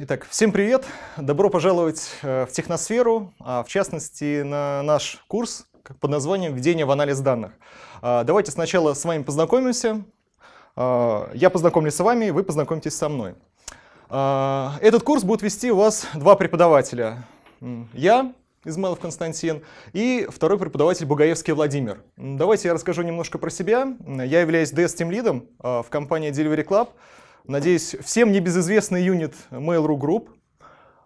Итак, всем привет! Добро пожаловать э, в техносферу, а, в частности на наш курс под названием «Введение в анализ данных». А, давайте сначала с вами познакомимся. А, я познакомлюсь с вами, вы познакомитесь со мной. Этот курс будет вести у вас два преподавателя. Я, Измайлов Константин, и второй преподаватель Бугаевский Владимир. Давайте я расскажу немножко про себя. Я являюсь DS Team Lead в компании Delivery Club. Надеюсь, всем небезызвестный юнит Mail.ru Group.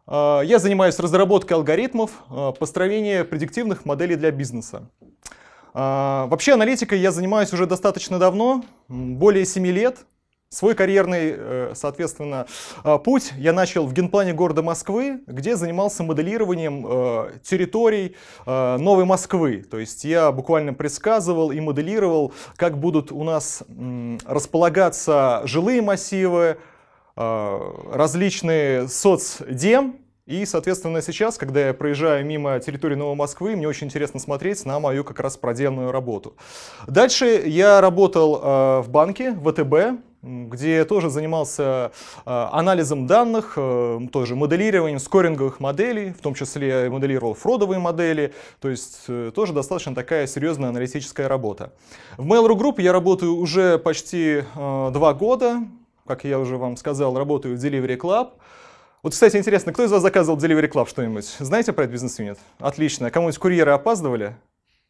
А, я занимаюсь разработкой алгоритмов а, построения предиктивных моделей для бизнеса. А, вообще аналитикой я занимаюсь уже достаточно давно, более 7 лет. Свой карьерный, э, соответственно, э, путь я начал в генплане города Москвы, где занимался моделированием э, территорий Новой Москвы. То есть я буквально предсказывал и моделировал, как будут у нас располагаться жилые массивы, различные соцдем, и, соответственно, сейчас, когда я проезжаю мимо территории Новой Москвы, мне очень интересно смотреть на мою как раз проделанную работу. Дальше я работал в банке ВТБ, где тоже занимался э, анализом данных, э, тоже моделированием скоринговых моделей, в том числе моделировал фродовые модели, то есть э, тоже достаточно такая серьезная аналитическая работа. В Mail.ru Group я работаю уже почти два года, как я уже вам сказал, работаю в Delivery Club. Вот, кстати, интересно, кто из вас заказывал Delivery Club что-нибудь? Знаете про этот бизнес-юнит? Отлично. Кому-нибудь курьеры опаздывали?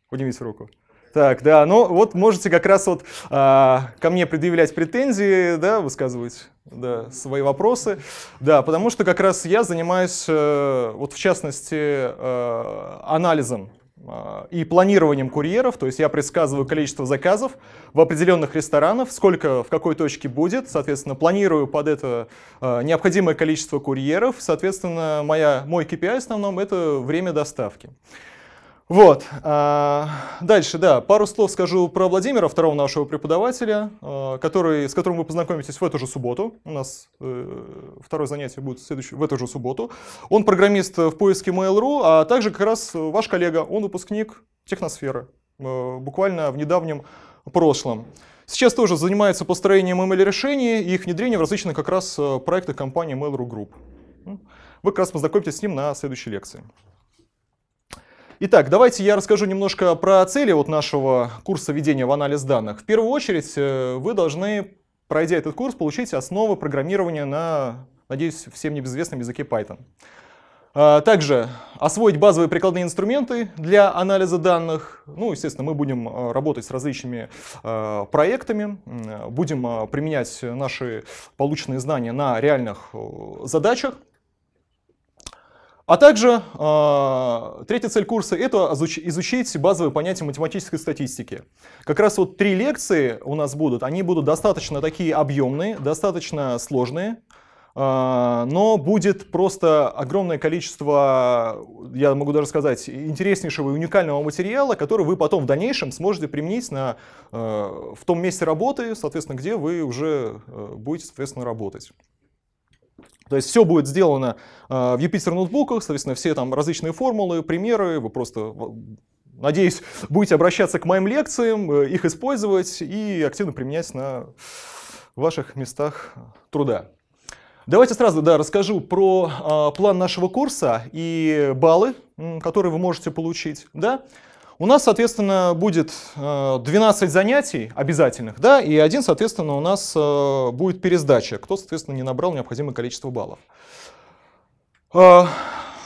Поднимите руку. Так, да, ну вот можете как раз вот а, ко мне предъявлять претензии, да, высказывать да, свои вопросы. Да, потому что как раз я занимаюсь, э, вот в частности, э, анализом а, и планированием курьеров, то есть я предсказываю количество заказов в определенных ресторанах, сколько в какой точке будет, соответственно, планирую под это э, необходимое количество курьеров, соответственно, моя, мой KPI в основном это время доставки. Вот. А, дальше, да, пару слов скажу про Владимира, второго нашего преподавателя, а, который, с которым вы познакомитесь в эту же субботу. У нас э, второе занятие будет в эту же субботу. Он программист в поиске Mail.ru, а также как раз ваш коллега, он выпускник техносферы, э, буквально в недавнем прошлом. Сейчас тоже занимается построением ML-решений и их внедрением в различные как раз э, проекты компании Mail.ru Group. Ну, вы как раз познакомитесь с ним на следующей лекции. Итак, давайте я расскажу немножко про цели вот нашего курса введения в анализ данных. В первую очередь э, вы должны, пройдя этот курс, получить основы программирования на, надеюсь, всем небезызвестном языке Python. А, также освоить базовые прикладные инструменты для анализа данных. Ну, естественно, мы будем э, работать с различными э, проектами, будем применять наши полученные знания на реальных задачах. А также э, третья цель курса – это изучить базовые понятия математической статистики. Как раз вот три лекции у нас будут, они будут достаточно такие объемные, достаточно сложные, э, но будет просто огромное количество, я могу даже сказать, интереснейшего и уникального материала, который вы потом в дальнейшем сможете применить на, э, в том месте работы, соответственно, где вы уже будете, соответственно, работать. То есть все будет сделано э, в Юпитер ноутбуках, соответственно, все там различные формулы, примеры, вы просто Надеюсь, будете обращаться к моим лекциям, э, их использовать и активно применять на ваших местах труда. Давайте сразу да, расскажу про э, план нашего курса и баллы, которые вы можете получить. Да? У нас, соответственно, будет 12 э, занятий обязательных, да, и один, соответственно, у нас э, будет пересдача, кто, соответственно, не набрал необходимое количество баллов. Э,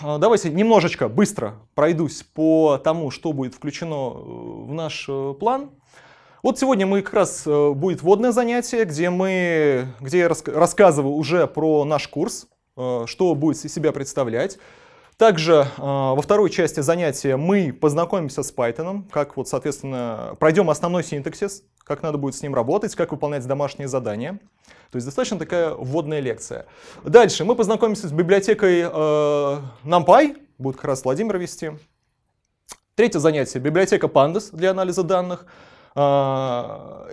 давайте немножечко быстро пройдусь по тому, что будет включено в наш план. Вот сегодня мы как раз будет вводное занятие, где, мы, где я рассказываю уже про наш курс, что будет из себя представлять. Также э, во второй части занятия мы познакомимся с Python, как вот, соответственно, пройдем основной синтаксис, как надо будет с ним работать, как выполнять домашние задания. То есть достаточно такая вводная лекция. Дальше мы познакомимся с библиотекой э, NumPy, будет как раз Владимир вести. Третье занятие — библиотека Pandas для анализа данных. Э,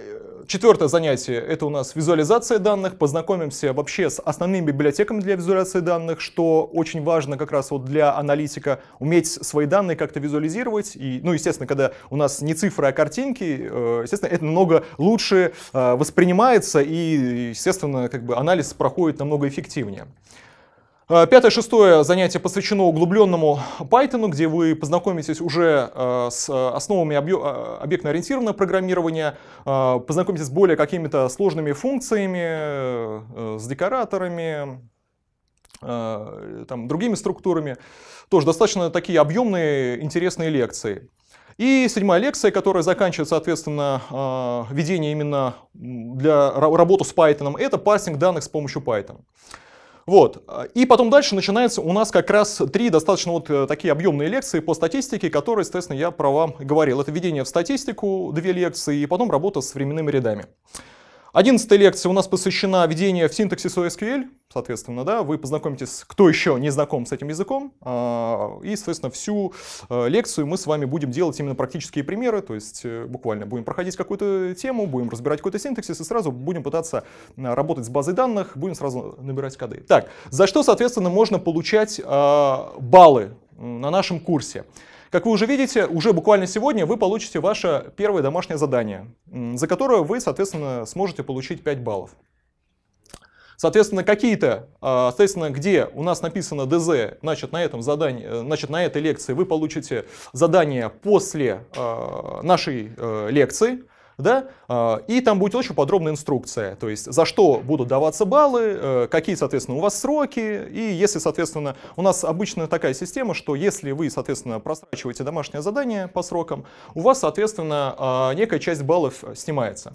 Четвертое занятие — это у нас визуализация данных. Познакомимся вообще с основными библиотеками для визуализации данных, что очень важно как раз вот для аналитика — уметь свои данные как-то визуализировать. И, ну, естественно, когда у нас не цифры, а картинки, э, естественно, это намного лучше э, воспринимается и, естественно, как бы анализ проходит намного эффективнее. Э, Пятое-шестое занятие посвящено углубленному Python, где вы познакомитесь уже э, с э, основами объектно-ориентированного программирования, познакомитесь с более какими-то сложными функциями, с декораторами, там, другими структурами. Тоже достаточно такие объемные, интересные лекции. И седьмая лекция, которая заканчивает, соответственно, введение именно для работу с Python, это парсинг данных с помощью Python. Вот. И потом дальше начинается у нас как раз три достаточно вот э, такие объемные лекции по статистике, которые, естественно, я про вам говорил. Это введение в статистику, две лекции, и потом работа с временными рядами. Одиннадцатая лекция у нас посвящена введению в синтаксис OSQL, соответственно, да, вы познакомитесь, кто еще не знаком с этим языком, а, и, соответственно, всю э, лекцию мы с вами будем делать именно практические примеры, то есть э, буквально будем проходить какую-то тему, будем разбирать какой-то синтаксис и сразу будем пытаться э, работать с базой данных, будем сразу набирать коды. Так, за что, соответственно, можно получать а, баллы на нашем курсе? Как вы уже видите, уже буквально сегодня вы получите ваше первое домашнее задание, за которое вы, соответственно, сможете получить 5 баллов. Соответственно, какие-то, а, соответственно, где у нас написано ДЗ, значит, на, этом задании, э, значит, на этой лекции вы получите задание после а, нашей э, лекции да, а, и там будет очень подробная инструкция, то есть за что будут даваться баллы, э, какие, соответственно, у вас сроки, и если, соответственно, у нас обычно такая система, что если вы, соответственно, просрачиваете домашнее задание по срокам, у вас, соответственно, а, некая часть баллов снимается.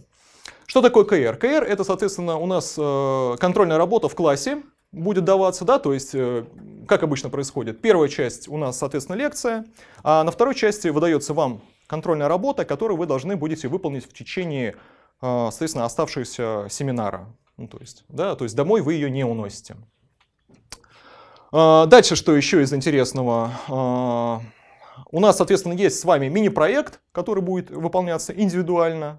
Что такое КР? КР это, соответственно, у нас э, контрольная работа в классе, будет даваться, да, то есть, э, как обычно происходит, первая часть у нас, соответственно, лекция, а на второй части выдается вам контрольная работа, которую вы должны будете выполнить в течение, э, соответственно, оставшегося семинара. Ну, то, есть, да, то есть домой вы ее не уносите. Э, дальше, что еще из интересного? Э, у нас, соответственно, есть с вами мини-проект, который будет выполняться индивидуально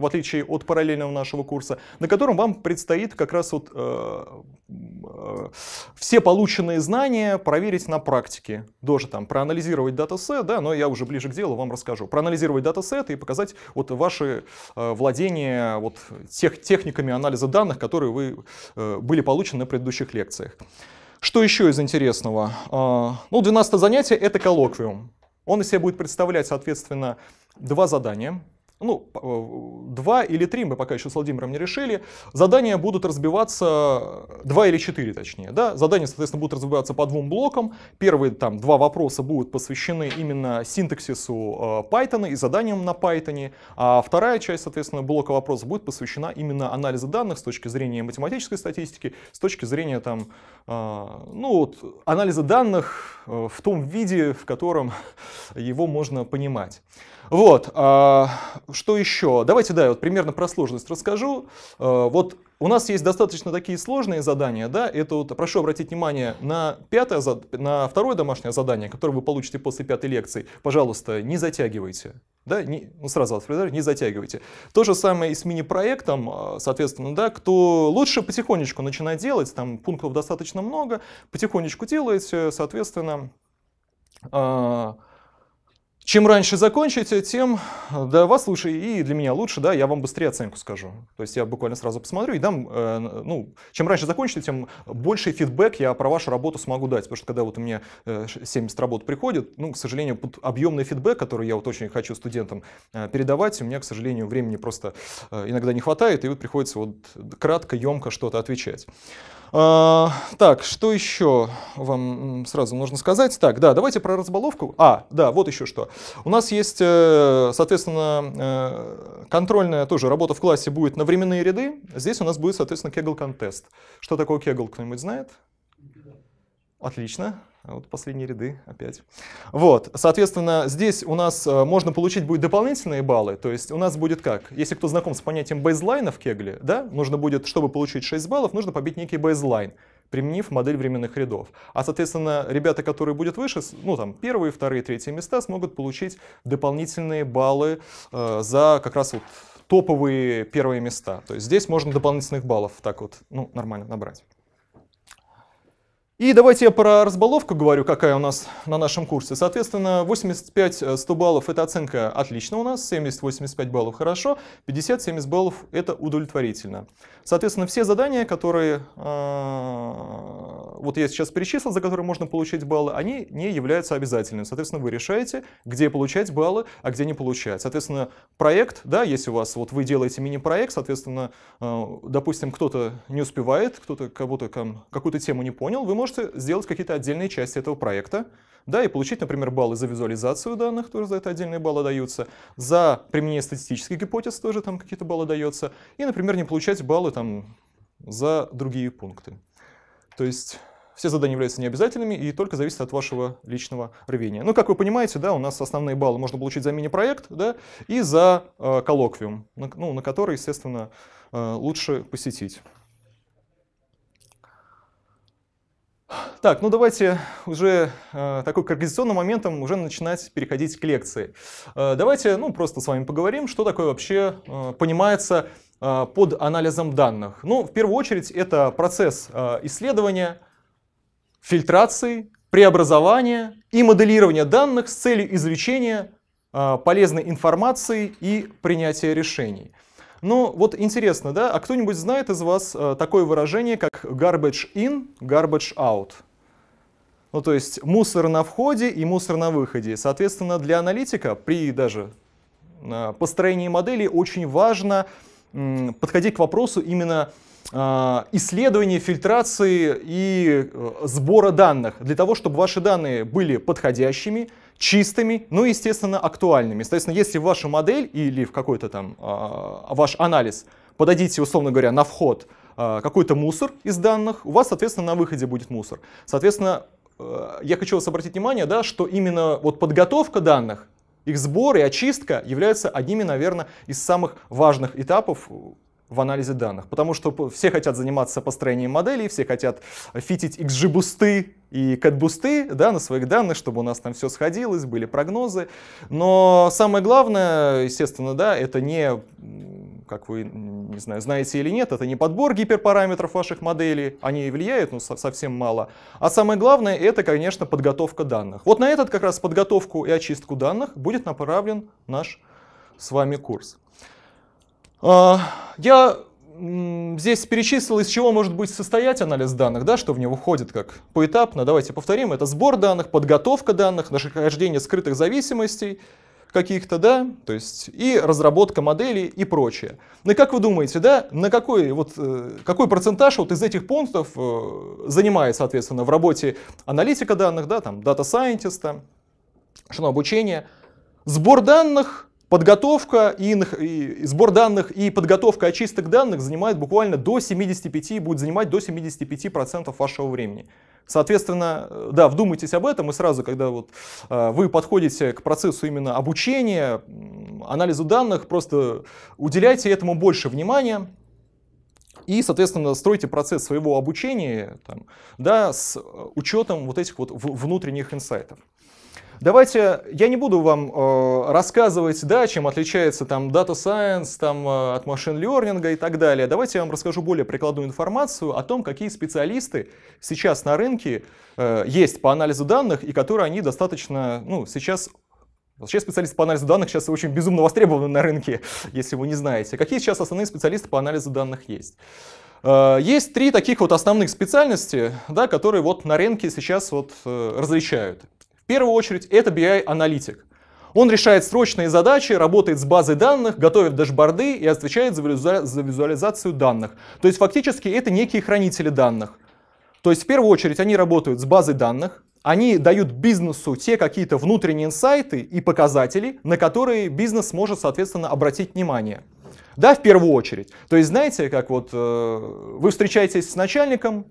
в отличие от параллельного нашего курса, на котором вам предстоит как раз вот э, э, все полученные знания проверить на практике. Тоже там проанализировать датасет, да, но я уже ближе к делу вам расскажу. Проанализировать датасет и показать вот ваши э, владения вот тех, техниками анализа данных, которые вы, э, были получены на предыдущих лекциях. Что еще из интересного? Э, ну, 12 занятие — это коллоквиум. Он из себя будет представлять, соответственно, два задания — ну, э, два или три, мы пока еще с Владимиром не решили, задания будут разбиваться, два или четыре точнее, да, задания, соответственно, будут разбиваться по двум блокам, первые там два вопроса будут посвящены именно синтаксису э, Python и заданиям на Python, а вторая часть, соответственно, блока вопросов будет посвящена именно анализу данных с точки зрения математической статистики, с точки зрения там, э, ну, вот, анализа данных в том виде, в котором его можно понимать. Вот, а, что еще? Давайте, да, вот примерно про сложность расскажу. А, вот у нас есть достаточно такие сложные задания, да, это вот, прошу обратить внимание на пятое, на второе домашнее задание, которое вы получите после пятой лекции, пожалуйста, не затягивайте, да, не, ну сразу отфрезерю, не затягивайте. То же самое и с мини-проектом, а, соответственно, да, кто лучше потихонечку начинает делать, там пунктов достаточно много, потихонечку делаете, соответственно, э чем раньше закончите, тем для вас лучше и для меня лучше, да, я вам быстрее оценку скажу. То есть я буквально сразу посмотрю и дам, э, ну, чем раньше закончите, тем больше фидбэк я про вашу работу смогу дать, потому что когда вот у меня э, 70 работ приходит, ну, к сожалению, под объемный фидбэк, который я вот очень хочу студентам э, передавать, у меня, к сожалению, времени просто э, иногда не хватает, и вот приходится вот кратко, емко что-то отвечать. А, так, что еще вам сразу нужно сказать? Так, да, давайте про разболовку. А, да, вот еще что. У нас есть, э, соответственно, э, контрольная тоже работа в классе будет на временные ряды. Здесь у нас будет, соответственно, кегл-контест. Что такое кегл, кто-нибудь знает? Отлично. А вот последние ряды опять. Вот, соответственно, здесь у нас э, можно получить будет дополнительные баллы. То есть у нас будет как? Если кто знаком с понятием бейзлайна в кегле, да, нужно будет, чтобы получить 6 баллов, нужно побить некий бейзлайн, применив модель временных рядов. А, соответственно, ребята, которые будут выше, ну там первые, вторые, третьи места, смогут получить дополнительные баллы э, за как раз вот топовые первые места. То есть здесь можно дополнительных баллов так вот, ну, нормально набрать. И давайте я про разбаловку говорю, какая у нас на нашем курсе. Соответственно, 85-100 э, баллов – это оценка отлично у нас, 70-85 баллов – хорошо, 50-70 баллов – это удовлетворительно. Соответственно, все задания, которые э, вот я сейчас перечислил, за которые можно получить баллы, они не являются обязательными. Соответственно, вы решаете, где получать баллы, а где не получать. Соответственно, проект, да, если у вас, вот вы делаете мини-проект, соответственно, э, допустим, кто-то не успевает, кто-то кого-то какую-то тему не понял, вы можете сделать какие-то отдельные части этого проекта, да, и получить, например, баллы за визуализацию данных, тоже за это отдельные баллы даются, за применение статистических гипотез тоже там какие-то баллы даются, и, например, не получать баллы там за другие пункты. То есть все задания являются необязательными и только зависят от вашего личного рвения. Ну, как вы понимаете, да, у нас основные баллы можно получить за мини-проект да, и за э, коллоквиум, на, ну, на который, естественно, э, лучше посетить. Так, ну давайте уже э, такой к организационным моментам уже начинать переходить к лекции. Э, давайте, ну, просто с вами поговорим, что такое вообще э, понимается э, под анализом данных. Ну, в первую очередь, это процесс э, исследования, фильтрации, преобразования и моделирования данных с целью извлечения а, полезной информации и принятия решений. Ну вот интересно, да, а кто-нибудь знает из вас а, такое выражение, как garbage in, garbage out? Ну то есть мусор на входе и мусор на выходе. Соответственно, для аналитика при даже а, построении модели очень важно подходить к вопросу именно Э, исследования, фильтрации и э, сбора данных для того, чтобы ваши данные были подходящими, чистыми, ну и, естественно, актуальными. Соответственно, если ваша модель или в какой-то там а, ваш анализ подадите, условно говоря, на вход а, какой-то мусор из данных, у вас, соответственно, на выходе будет мусор. Соответственно, э, я хочу вас обратить внимание, да, что именно вот подготовка данных, их сбор и очистка являются одними, наверное, из самых важных этапов в анализе данных, потому что все хотят заниматься построением моделей, все хотят фитить XG-бусты и CAT-бусты да, на своих данных, чтобы у нас там все сходилось, были прогнозы. Но самое главное, естественно, да, это не как вы, не знаю, знаете или нет, это не подбор гиперпараметров ваших моделей, они влияют, но со совсем мало. А самое главное, это, конечно, подготовка данных. Вот на этот как раз подготовку и очистку данных будет направлен наш с вами курс. А, я здесь перечислил, из чего может быть состоять анализ данных, да, что в него входит как поэтапно. Давайте повторим. Это сбор данных, подготовка данных, нахождение скрытых зависимостей каких-то, да, то есть и разработка моделей и прочее. Ну как вы думаете, да, на какой, вот, э, какой процентаж вот из этих пунктов э, занимает, соответственно, в работе аналитика данных, да, там, дата-сайентиста, что обучение? Сбор данных Подготовка и, и сбор данных и подготовка очисток данных занимает буквально до 75, будет занимать до 75% вашего времени. Соответственно, э, да, вдумайтесь об этом, и сразу, когда вот э, вы подходите к процессу именно обучения, анализу данных, просто уделяйте этому больше внимания, и, соответственно, стройте процесс своего обучения там, да, с э, учетом вот этих вот внутренних инсайтов. Давайте, я не буду вам э, рассказывать, да, чем отличается там Data Science там, э, от машин лернинга и так далее. Давайте я вам расскажу более прикладную информацию о том, какие специалисты сейчас на рынке э, есть по анализу данных и которые они достаточно, ну, сейчас Вообще специалисты по анализу данных сейчас очень безумно востребованы на рынке, если вы не знаете. Какие сейчас основные специалисты по анализу данных есть? Э, есть три таких вот основных специальности, да, которые вот на рынке сейчас вот э, различают первую очередь это BI-аналитик. Он решает срочные задачи, работает с базой данных, готовит дашборды и отвечает за, визу... за визуализацию данных. То есть фактически это некие хранители данных. То есть в первую очередь они работают с базой данных, они дают бизнесу те какие-то внутренние инсайты и показатели, на которые бизнес может, соответственно, обратить внимание. Да, в первую очередь. То есть знаете, как вот э, вы встречаетесь с начальником,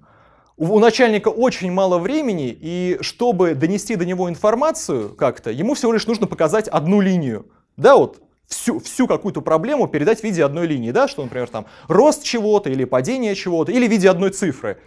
у начальника очень мало времени, и чтобы донести до него информацию как-то, ему всего лишь нужно показать одну линию. Да, вот всю, всю какую-то проблему передать в виде одной линии, да, что, например, там рост чего-то или падение чего-то, или в виде одной цифры.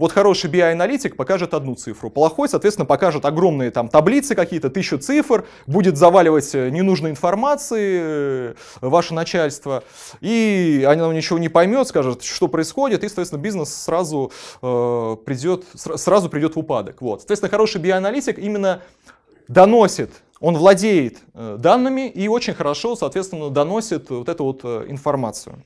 Вот хороший BI-аналитик покажет одну цифру, плохой, соответственно, покажет огромные там таблицы какие-то, тысячу цифр, будет заваливать э, ненужной информации э, ваше начальство, и оно ничего не поймет, скажет, что происходит, и, соответственно, бизнес сразу э, придет, сразу придет в упадок. Вот. Соответственно, хороший BI-аналитик именно доносит он владеет э, данными и очень хорошо, соответственно, доносит вот эту вот информацию.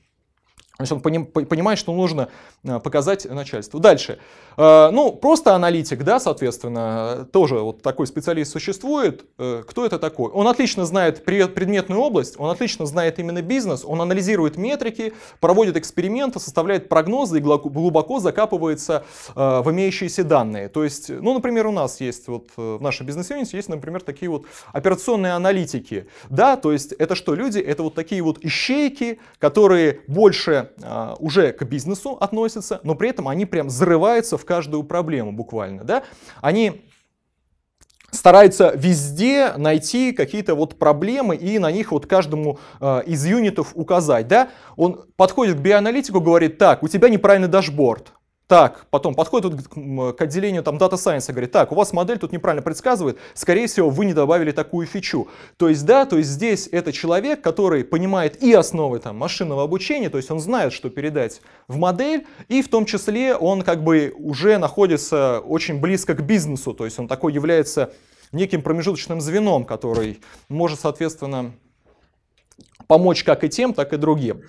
То есть он понимает, что нужно э, показать начальству. Дальше. Э, ну, просто аналитик, да, соответственно, тоже вот такой специалист существует. Э, кто это такой? Он отлично знает предметную область, он отлично знает именно бизнес, он анализирует метрики, проводит эксперименты, составляет прогнозы и глубоко закапывается в имеющиеся данные. То есть, ну, например, у нас есть вот в нашей бизнес-юните есть, например, такие вот операционные аналитики. Да, то есть это что, люди? Это вот такие вот ищейки, которые больше а, уже к бизнесу относятся, но при этом они прям зарываются в каждую проблему буквально, да, они стараются везде найти какие-то вот проблемы и на них вот каждому э, из юнитов указать, да? Он подходит к биоаналитику, говорит, так, у тебя неправильный дашборд, так, потом подходит к отделению там Data Science говорит, так, у вас модель тут неправильно предсказывает, скорее всего, вы не добавили такую фичу. То есть, да, то есть здесь это человек, который понимает и основы там машинного обучения, то есть он знает, что передать в модель, и в том числе он как бы уже находится очень близко к бизнесу, то есть он такой является неким промежуточным звеном, который может, соответственно, помочь как и тем, так и другим.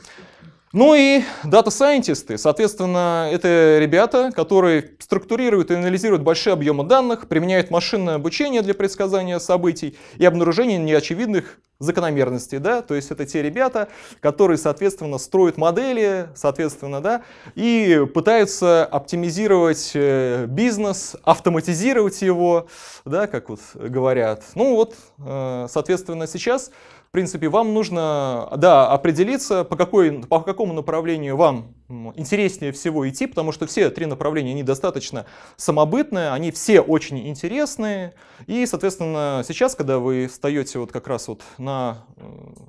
Ну и дата-сайентисты, соответственно, это ребята, которые структурируют и анализируют большие объемы данных, применяют машинное обучение для предсказания событий и обнаружения неочевидных закономерностей, да, то есть это те ребята, которые, соответственно, строят модели, соответственно, да, и пытаются оптимизировать э, бизнес, автоматизировать его, да, как вот говорят. Ну вот, э, соответственно, сейчас в принципе, вам нужно да, определиться, по, какой, по какому направлению вам интереснее всего идти, потому что все три направления, они достаточно самобытные, они все очень интересные. И, соответственно, сейчас, когда вы встаете вот как раз вот на, э,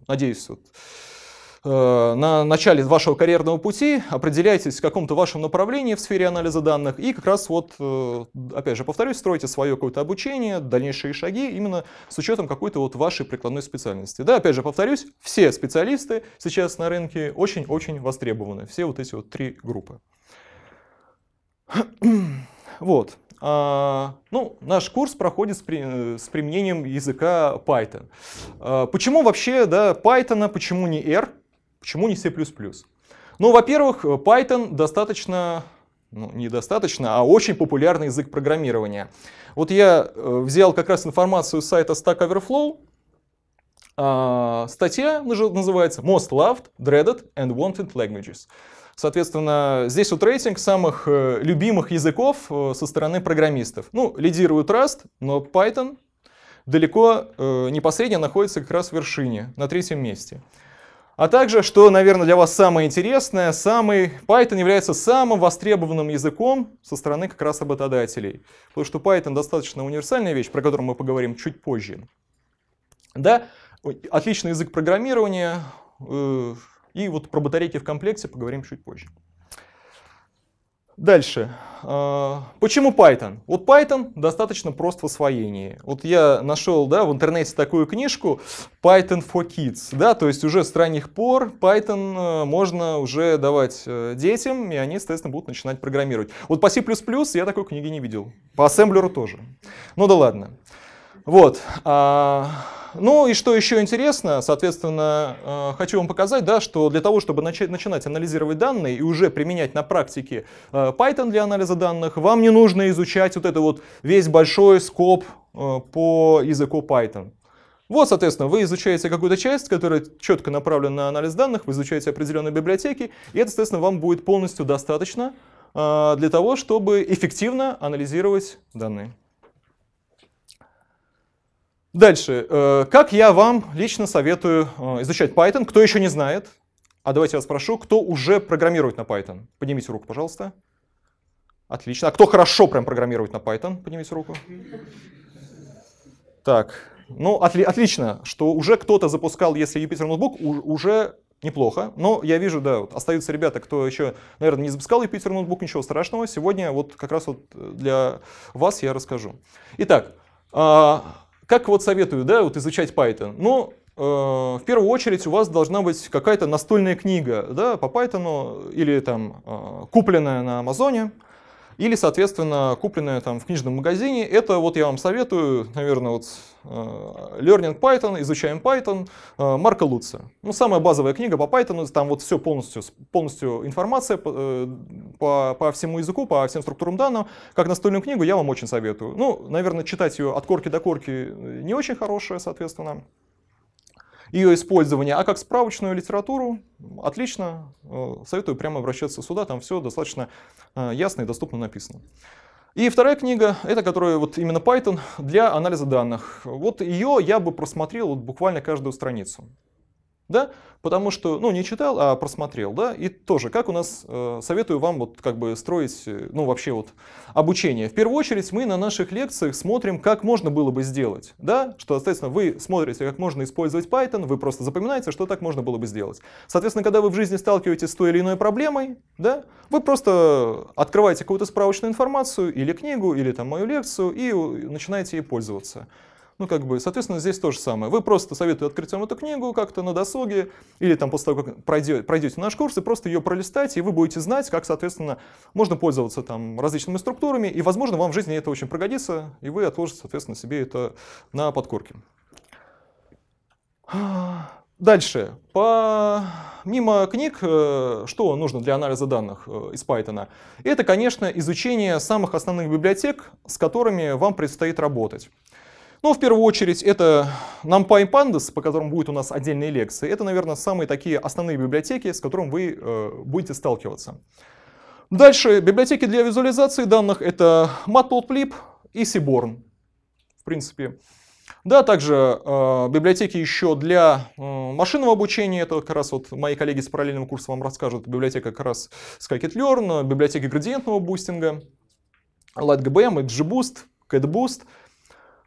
надеюсь, вот, Э, на начале вашего карьерного пути определяйтесь в каком-то вашем направлении в сфере анализа данных и как раз вот, э, опять же, повторюсь, стройте свое какое-то обучение, дальнейшие шаги именно с учетом какой-то вот вашей прикладной специальности. Да, опять же, повторюсь, все специалисты сейчас на рынке очень-очень востребованы, все вот эти вот три группы. Вот. А, ну, наш курс проходит с, при, э, с применением языка Python. А, почему вообще да, Python, а почему не R? Почему не C++? Ну, во-первых, э, Python достаточно ну, недостаточно, а очень популярный язык программирования. Вот я э, взял как раз информацию с сайта Stack Overflow. А, статья называется Most Loved, Dreaded and Wanted Languages. Соответственно, здесь вот рейтинг самых э, любимых языков со стороны программистов. Ну, лидирует Rust, но Python далеко непосредственно находится как раз в вершине, на третьем месте. А также, что, наверное, для вас самое интересное, самый Python является самым востребованным языком со стороны как раз работодателей. Потому что Python достаточно универсальная вещь, про которую мы поговорим чуть позже. Да, отличный язык программирования, э, и вот про батарейки в комплекте поговорим чуть позже. Дальше. А, почему Python? Вот Python достаточно прост в освоении. Вот я нашел да, в интернете такую книжку Python for Kids. Да, то есть уже с ранних пор Python э, можно уже давать э, детям, и они, соответственно, будут начинать программировать. Вот по C++ я такой книги не видел. По ассемблеру тоже. Ну да ладно. Вот. А, ну и что еще интересно, соответственно, э, хочу вам показать, да, что для того, чтобы начинать анализировать данные и уже применять на практике э, Python для анализа данных, вам не нужно изучать вот это вот весь большой скоп э, по языку Python. Вот, соответственно, вы изучаете какую-то часть, которая четко направлена на анализ данных, вы изучаете определенные библиотеки, и это, соответственно, вам будет полностью достаточно для того, чтобы эффективно анализировать данные. Дальше. Э, как я вам лично советую э, изучать Python? Кто еще не знает? А давайте я вас спрошу, кто уже программирует на Python? Поднимите руку, пожалуйста. Отлично. А кто хорошо прям программирует на Python? Поднимите руку. Так, ну отли отлично, что уже кто-то запускал, если Jupyter Notebook, уже неплохо. Но я вижу, да, вот остаются ребята, кто еще, наверное, не запускал Юпитер-ноутбук, ничего страшного. Сегодня вот как раз вот для вас я расскажу. Итак, а, как вот советую, да, вот изучать Python? Ну, э, в первую очередь у вас должна быть какая-то настольная книга, да, по Python или там э, купленная на Амазоне, или, соответственно, купленное там в книжном магазине. Это вот я вам советую, наверное, вот э, Learning Python, изучаем Python, э, Марка Луца. Ну, самая базовая книга по Python, там вот все полностью, полностью информация по, э, по, по всему языку, по всем структурам данных. Как настольную книгу я вам очень советую. Ну, наверное, читать ее от корки до корки не очень хорошая, соответственно ее использование, а как справочную литературу, отлично, э, советую прямо обращаться сюда, там все достаточно э, ясно и доступно написано. И вторая книга, это которая вот именно Python для анализа данных. Вот ее я бы просмотрел вот буквально каждую страницу да, потому что, ну, не читал, а просмотрел, да, и тоже, как у нас, э, советую вам вот как бы строить, э, ну, вообще вот обучение. В первую очередь мы на наших лекциях смотрим, как можно было бы сделать, да, что, соответственно, вы смотрите, как можно использовать Python, вы просто запоминаете, что так можно было бы сделать. Соответственно, когда вы в жизни сталкиваетесь с той или иной проблемой, да, вы просто открываете какую-то справочную информацию или книгу, или там мою лекцию и э, начинаете ей пользоваться. Ну, как бы, соответственно, здесь то же самое. Вы просто советую открыть вам эту книгу как-то на досуге, или там после того, как пройдете, пройдете наш курс, и просто ее пролистать, и вы будете знать, как, соответственно, можно пользоваться там различными структурами, и, возможно, вам в жизни это очень пригодится, и вы отложите, соответственно, себе это на подкорке. Дальше. мимо книг, э, что нужно для анализа данных э, из Python? Это, конечно, изучение самых основных библиотек, с которыми вам предстоит работать. Но ну, в первую очередь это NumPy Pandas, по которым будет у нас отдельные лекции. Это, наверное, самые такие основные библиотеки, с которыми вы э, будете сталкиваться. Дальше библиотеки для визуализации данных — это Matplotlib и Seaborn, в принципе. Да, также э, библиотеки еще для э, машинного обучения, это как раз вот мои коллеги с параллельного курса вам расскажут, библиотека как раз Scikit-Learn, библиотеки градиентного бустинга, LightGBM, GBoost, CatBoost —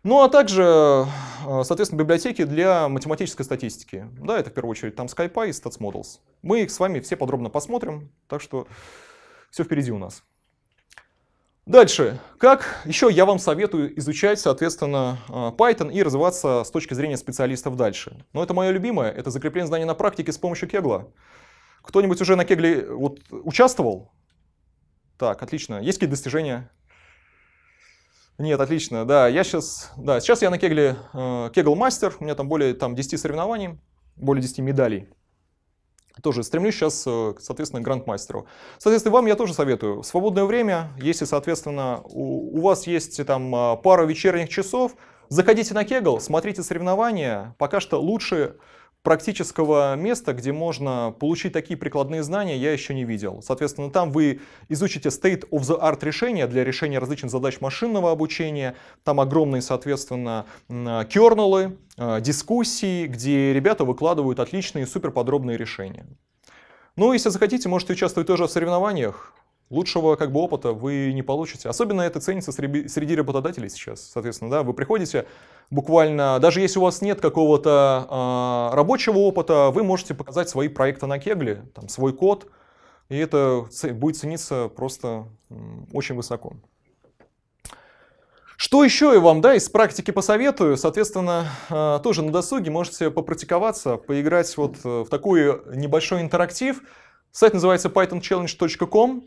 ну а также, э, соответственно, библиотеки для математической статистики. Да, это в первую очередь там SkyPy и StatsModels. Мы их с вами все подробно посмотрим, так что все впереди у нас. Дальше. Как еще я вам советую изучать, соответственно, э, Python и развиваться с точки зрения специалистов дальше? Но это мое любимое, это закрепление знаний на практике с помощью кегла. Кто-нибудь уже на кегле э, вот, участвовал? Так, отлично. Есть какие-то достижения? Нет, отлично, да, я сейчас, да, сейчас я на кегле э, кегл мастер, у меня там более там, 10 соревнований, более 10 медалей. Тоже стремлюсь сейчас, э, соответственно, к мастеру. Соответственно, вам я тоже советую. В свободное время, если, соответственно, у, у вас есть там э, пара вечерних часов, заходите на кегл, смотрите соревнования. Пока что лучше практического места, где можно получить такие прикладные знания, я еще не видел. Соответственно, там вы изучите state of the art решения для решения различных задач машинного обучения. Там огромные, соответственно, а, кернелы, а, дискуссии, где ребята выкладывают отличные, суперподробные решения. Ну, если захотите, можете участвовать тоже в соревнованиях лучшего как бы опыта вы не получите. Особенно это ценится среди работодателей сейчас, соответственно, да, вы приходите буквально, даже если у вас нет какого-то э, рабочего опыта, вы можете показать свои проекты на кегле, там, свой код, и это будет цениться просто очень высоко. Что еще я вам, да, из практики посоветую, соответственно, а, тоже на досуге можете попрактиковаться, поиграть вот э, в такой небольшой интерактив. Сайт называется pythonchallenge.com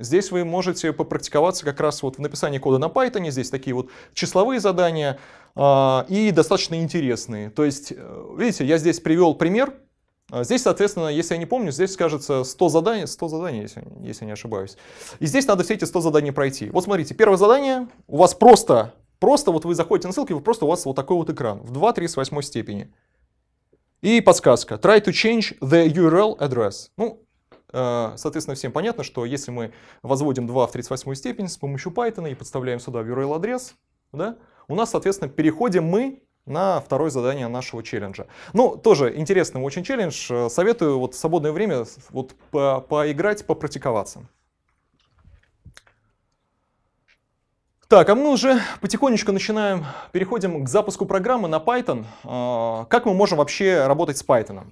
Здесь вы можете попрактиковаться как раз вот в написании кода на Python. Здесь такие вот числовые задания а, и достаточно интересные. То есть, э, видите, я здесь привел пример. А, здесь, соответственно, если я не помню, здесь скажется 100 заданий, 100 заданий, если, если не ошибаюсь. И здесь надо все эти 100 заданий пройти. Вот смотрите, первое задание у вас просто, просто вот вы заходите на ссылки, вы просто у вас вот такой вот экран в 2 38 степени. И подсказка. Try to change the URL address. Ну, Э, соответственно, всем понятно, что если мы возводим 2 в 38 степень с помощью Python и подставляем сюда URL-адрес, да, у нас, соответственно, переходим мы на второе задание нашего челленджа. Ну, тоже интересный очень челлендж. Э, советую вот в свободное время вот по поиграть, попрактиковаться. Так, а мы уже потихонечку начинаем, переходим к запуску программы на Python. Э, как мы можем вообще работать с Python?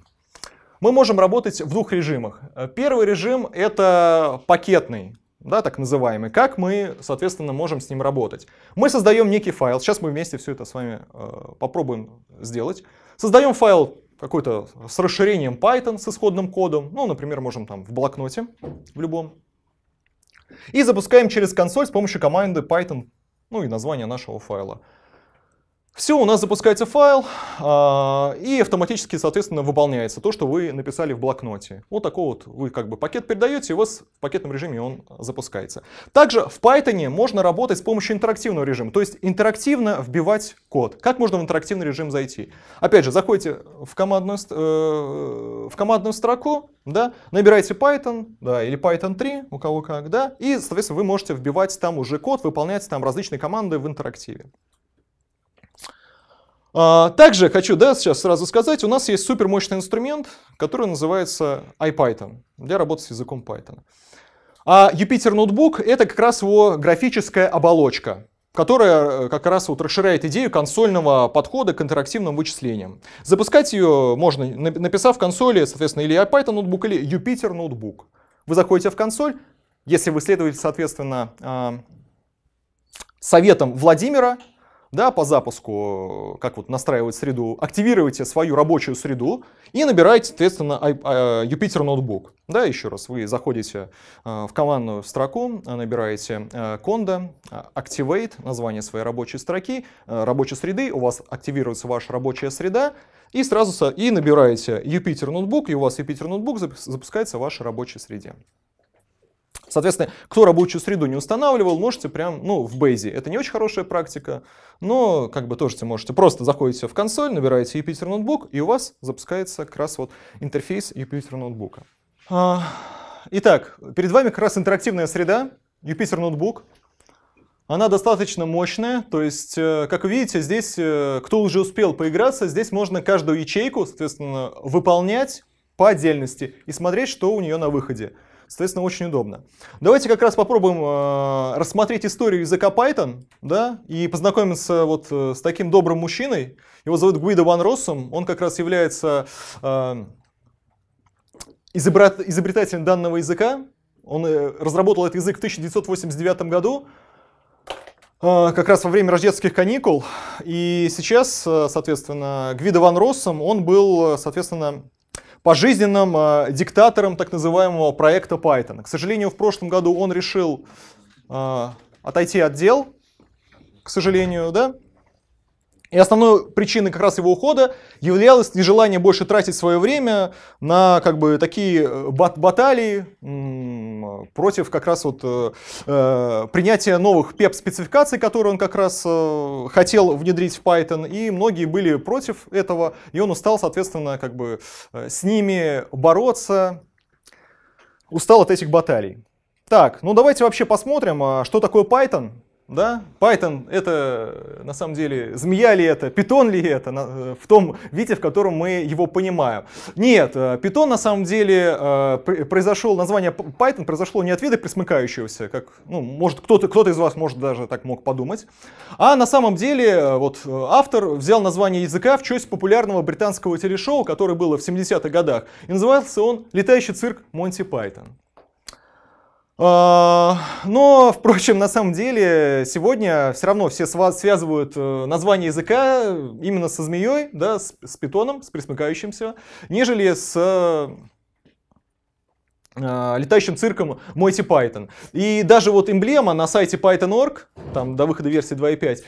мы можем работать в двух режимах. Э, первый режим — это пакетный, да, так называемый. Как мы, соответственно, можем с ним работать? Мы создаем некий файл. Сейчас мы вместе все это с вами э, попробуем сделать. Создаем файл какой-то с расширением Python, с исходным кодом. Ну, например, можем там в блокноте, в любом. И запускаем через консоль с помощью команды Python, ну и название нашего файла. Все, у нас запускается файл а, и автоматически, соответственно, выполняется то, что вы написали в блокноте. Вот такой вот вы как бы пакет передаете, и у вас в пакетном режиме он запускается. Также в Python можно работать с помощью интерактивного режима, то есть интерактивно вбивать код. Как можно в интерактивный режим зайти? Опять же, заходите в командную, э, в командную строку, да, набираете Python, да, или Python 3, у кого как, да, и, соответственно, вы можете вбивать там уже код, выполнять там различные команды в интерактиве. А, также хочу да, сейчас сразу сказать, у нас есть супер мощный инструмент, который называется IPython для работы с языком Python. А Jupyter Notebook — это как раз его графическая оболочка, которая э, как раз вот расширяет идею консольного подхода к интерактивным вычислениям. Запускать ее можно, написав в консоли, соответственно, или IPython Notebook или Jupyter Notebook. Вы заходите в консоль, если вы следуете, соответственно, а, советам Владимира, да, по запуску, э, как вот настраивать среду, активируйте свою рабочую среду и набирайте, соответственно, Jupyter а, Notebook. А, да, еще раз, вы заходите э, в командную строку, э, набираете конда activate, название своей рабочей строки, рабочей среды, у вас активируется ваша рабочая среда, и сразу и набираете Jupyter Notebook, и у вас Jupyter Notebook запускается в вашей рабочей среде. Соответственно, кто рабочую среду не устанавливал, можете прям, ну, в Бейзе. Это не очень хорошая практика, но как бы тоже можете. Просто заходите в консоль, набираете Jupyter ноутбук, и у вас запускается как раз вот интерфейс Jupyter ноутбука. А, итак, перед вами как раз интерактивная среда, Jupyter ноутбук. Она достаточно мощная, то есть, э, как вы видите, здесь, э, кто уже успел поиграться, здесь можно каждую ячейку, соответственно, выполнять по отдельности и смотреть, что у нее на выходе. Соответственно, очень удобно. Давайте как раз попробуем э, рассмотреть историю языка Python, да, и познакомиться вот э, с таким добрым мужчиной. Его зовут Гуидо Ван Россом. он как раз является э, изобретателем данного языка. Он э, разработал этот язык в 1989 году, э, как раз во время рождественских каникул. И сейчас, соответственно, Гвидо Ван Россом, он был, соответственно, пожизненным э, диктатором так называемого проекта Python. К сожалению, в прошлом году он решил э, отойти от дел, к сожалению, да, и основной причиной как раз его ухода являлось нежелание больше тратить свое время на как бы такие э, бат баталии против как раз вот э, э принятия новых PEP-спецификаций, которые он как раз э, хотел внедрить в Python, и многие были против этого, и он устал, соответственно, как бы э, с ними бороться, устал от этих баталий. Так, ну давайте вообще посмотрим, а что такое Python, да? Python это на самом деле змея ли это, питон ли это, э, в том виде, в котором мы его понимаем. Нет, э, питон на самом деле э, произошел, название Python произошло не от вида присмыкающегося, как ну, может кто-то кто из вас может даже так мог подумать, а на самом деле вот автор взял название языка в честь популярного британского телешоу, которое было в 70-х годах, и назывался он «Летающий цирк Монти Пайтон». А, но, впрочем, на самом деле, сегодня все равно все связывают э, название языка именно со змеей, да, с, с питоном, с присмыкающимся, нежели с а, летающим цирком Мойти Python. И даже вот эмблема на сайте Python.org, там до выхода версии 2.5,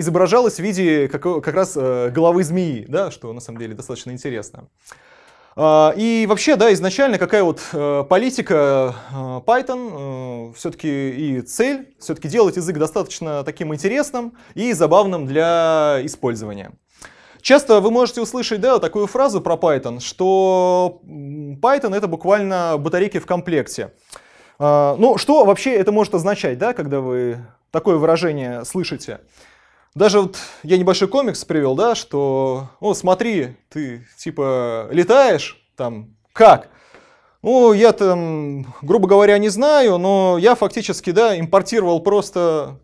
изображалась в виде как, как раз э, головы змеи, да, что на самом деле достаточно интересно. Uh, а, и вообще, да, изначально какая вот э, политика э, Python, э, все-таки и цель, все-таки делать язык достаточно таким интересным и забавным для использования. Часто вы можете услышать да, такую фразу про Python, что Python это буквально батарейки в комплекте. А, ну, что вообще это может означать, да, когда вы такое выражение слышите? Даже вот я небольшой комикс привел, да, что, ну, смотри, ты, типа, летаешь, там, как? Ну, я там, грубо говоря, не знаю, но я фактически, да, импортировал просто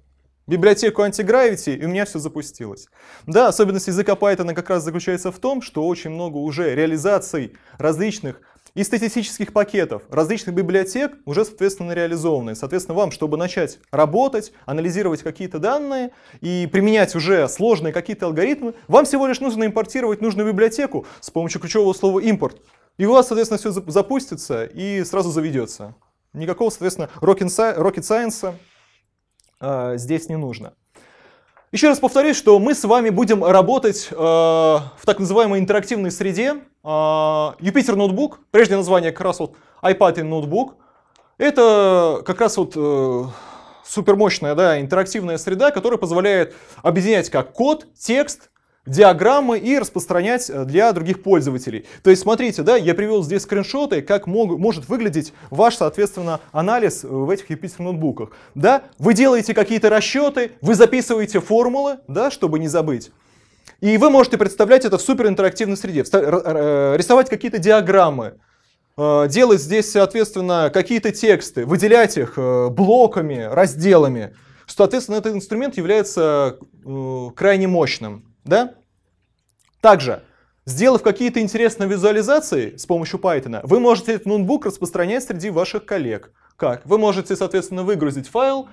библиотеку антигравити, и у меня все запустилось. Да, особенность языка Python как раз заключается в том, что очень много уже реализаций различных из статистических пакетов различных библиотек уже, соответственно, реализованы. Соответственно, вам, чтобы начать работать, анализировать какие-то данные и применять уже сложные какие-то алгоритмы, вам всего лишь нужно импортировать нужную библиотеку с помощью ключевого слова «импорт». И у вас, соответственно, все запустится и сразу заведется. Никакого, соответственно, rocket science а, здесь не нужно. Еще раз повторюсь, что мы с вами будем работать э, в так называемой интерактивной среде. Э, Юпитер э, ноутбук, прежнее название как раз вот iPad и ноутбук. Это как раз вот э, супермощная да, интерактивная среда, которая позволяет объединять как код, текст, диаграммы и распространять э, для других пользователей. То есть смотрите, да, я привел здесь скриншоты, как мог, может выглядеть ваш, соответственно, анализ э, в этих Юпитер ноутбуках. Да, вы делаете какие-то расчеты, вы записываете формулы, да, чтобы не забыть. И вы можете представлять это в суперинтерактивной среде, рисовать какие-то диаграммы, э, делать здесь, соответственно, какие-то тексты, выделять их блоками, разделами. Соответственно, этот инструмент является крайне мощным. Да? Также, сделав какие-то интересные визуализации с помощью Python, вы можете этот ноутбук распространять среди ваших коллег. Как? Вы можете, соответственно, выгрузить файл,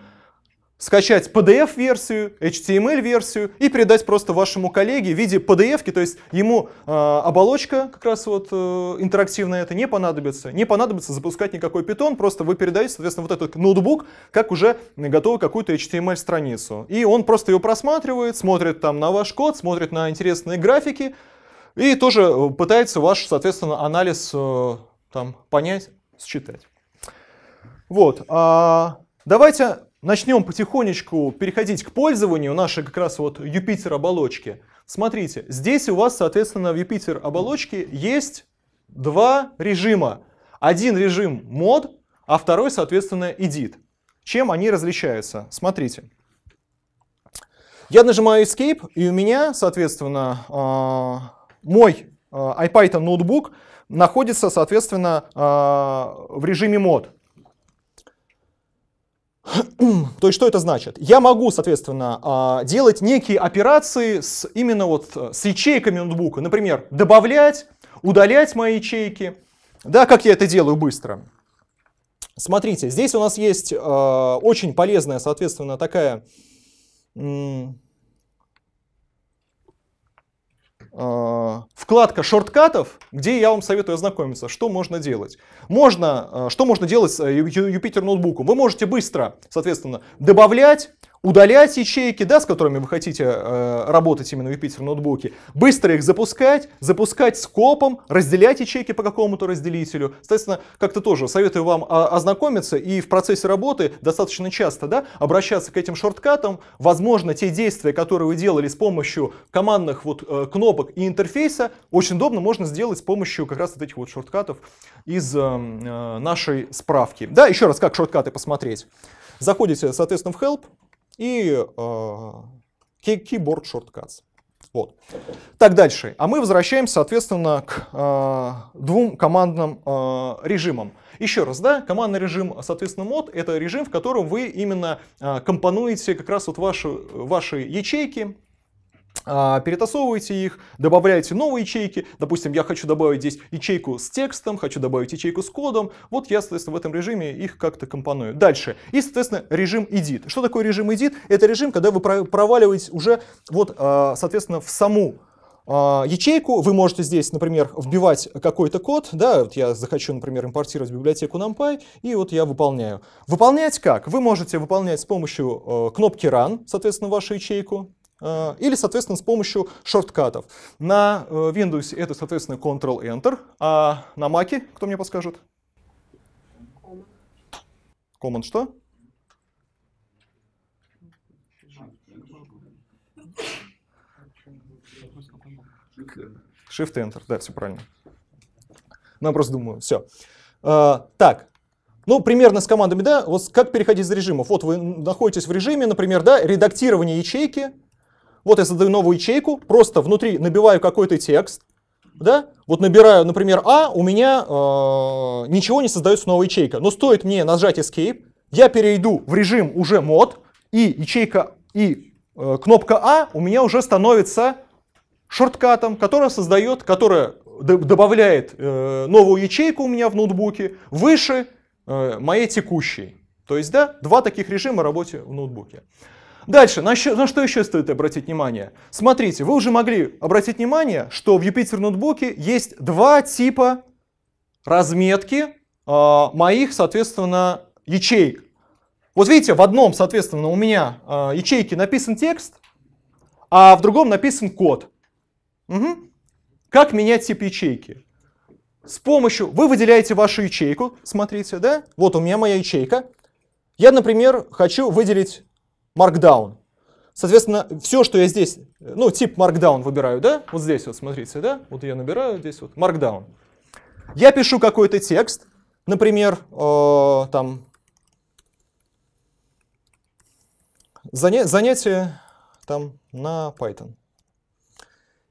скачать PDF-версию, HTML-версию и передать просто вашему коллеге в виде PDF, то есть ему э, оболочка как раз вот э, интерактивная это не понадобится, не понадобится запускать никакой Python, просто вы передаете, соответственно, вот этот ноутбук, как уже готовую какую-то HTML-страницу. И он просто ее просматривает, смотрит там на ваш код, смотрит на интересные графики и тоже пытается ваш, соответственно, анализ э, там понять, считать. Вот. А, давайте Начнем потихонечку переходить к пользованию нашей как раз вот Юпитер оболочки. Смотрите, здесь у вас, соответственно, в Юпитер оболочке есть два режима. Один режим мод, а второй, соответственно, edit. Чем они различаются? Смотрите. Я нажимаю Escape, и у меня, соответственно, а, мой а, iPython ноутбук находится, соответственно, а, в режиме мод. То есть что это значит? Я могу, соответственно, а, делать некие операции с именно вот э, с ячейками ноутбука. Например, добавлять, удалять мои ячейки. Да, как я это делаю быстро. Смотрите, здесь у нас есть а, очень полезная, соответственно, такая Э, вкладка шорткатов, где я вам советую ознакомиться, что можно делать. Можно, э, что можно делать с Jupyter э, ноутбуком. Вы можете быстро, соответственно, добавлять, удалять ячейки, да, с которыми вы хотите э, работать именно в Юпитер ноутбуке, быстро их запускать, запускать скопом, разделять ячейки по какому-то разделителю. Соответственно, как-то тоже советую вам а, ознакомиться и в процессе работы достаточно часто да, обращаться к этим шорткатам. Возможно, те действия, которые вы делали с помощью командных вот, э, кнопок и интерфейса, очень удобно можно сделать с помощью как раз вот этих вот шорткатов из э, э нашей справки. Да, еще раз, как шорткаты посмотреть. Заходите, соответственно, в Help, и э, Keyboard Shortcuts. Вот. Так, дальше. А мы возвращаемся, соответственно, к э, двум командным э, режимам. Еще раз, да, командный режим, соответственно, мод, это режим, в котором вы именно э, компонуете как раз вот ваши, ваши ячейки, а, перетасовываете их, добавляете новые ячейки. Допустим, я хочу добавить здесь ячейку с текстом, хочу добавить ячейку с кодом. Вот я, соответственно, в этом режиме их как-то компоную. Дальше. И, соответственно, режим edit. Что такое режим edit? Это режим, когда вы проваливаете уже, вот, а, соответственно, в саму а, ячейку. Вы можете здесь, например, вбивать какой-то код. Да, вот я захочу, например, импортировать библиотеку NumPy, и вот я выполняю. Выполнять как? Вы можете выполнять с помощью э, кнопки Run, соответственно, вашу ячейку. Э, или, соответственно, с помощью шорткатов. На э, Windows это, соответственно, Ctrl-Enter, а на Mac, кто мне подскажет? Command что? Shift-Enter, да, все правильно. Ну, я просто думаю, все. А, э, так, ну, примерно с командами, да, вот как переходить из режимов. Вот вы находитесь в режиме, например, да, редактирование ячейки, вот я создаю новую ячейку, просто внутри набиваю какой-то текст, да, вот набираю, например, А, у меня э, ничего не создается новая ячейка. Но стоит мне нажать Escape, я перейду в режим уже мод, и ячейка, и э, кнопка А у меня уже становится шорткатом, которая создает, которая добавляет э, новую ячейку у меня в ноутбуке выше э, моей текущей. То есть, да, два таких режима работы в ноутбуке. Дальше, на, на что еще стоит обратить внимание? Смотрите, вы уже могли обратить внимание, что в юпитер ноутбуке есть два типа разметки э, моих, соответственно, ячеек. Вот видите, в одном, соответственно, у меня э, а, ячейки написан текст, а в другом написан код. Угу. Как менять тип ячейки? С помощью... Вы выделяете вашу ячейку, смотрите, да? Вот у меня моя ячейка. Я, например, хочу выделить Markdown. Соответственно, все, что я здесь, ну, тип Markdown выбираю, да, вот здесь вот, смотрите, да, вот я набираю здесь вот Markdown. Я пишу какой-то текст, например, э, там, занятие там на Python.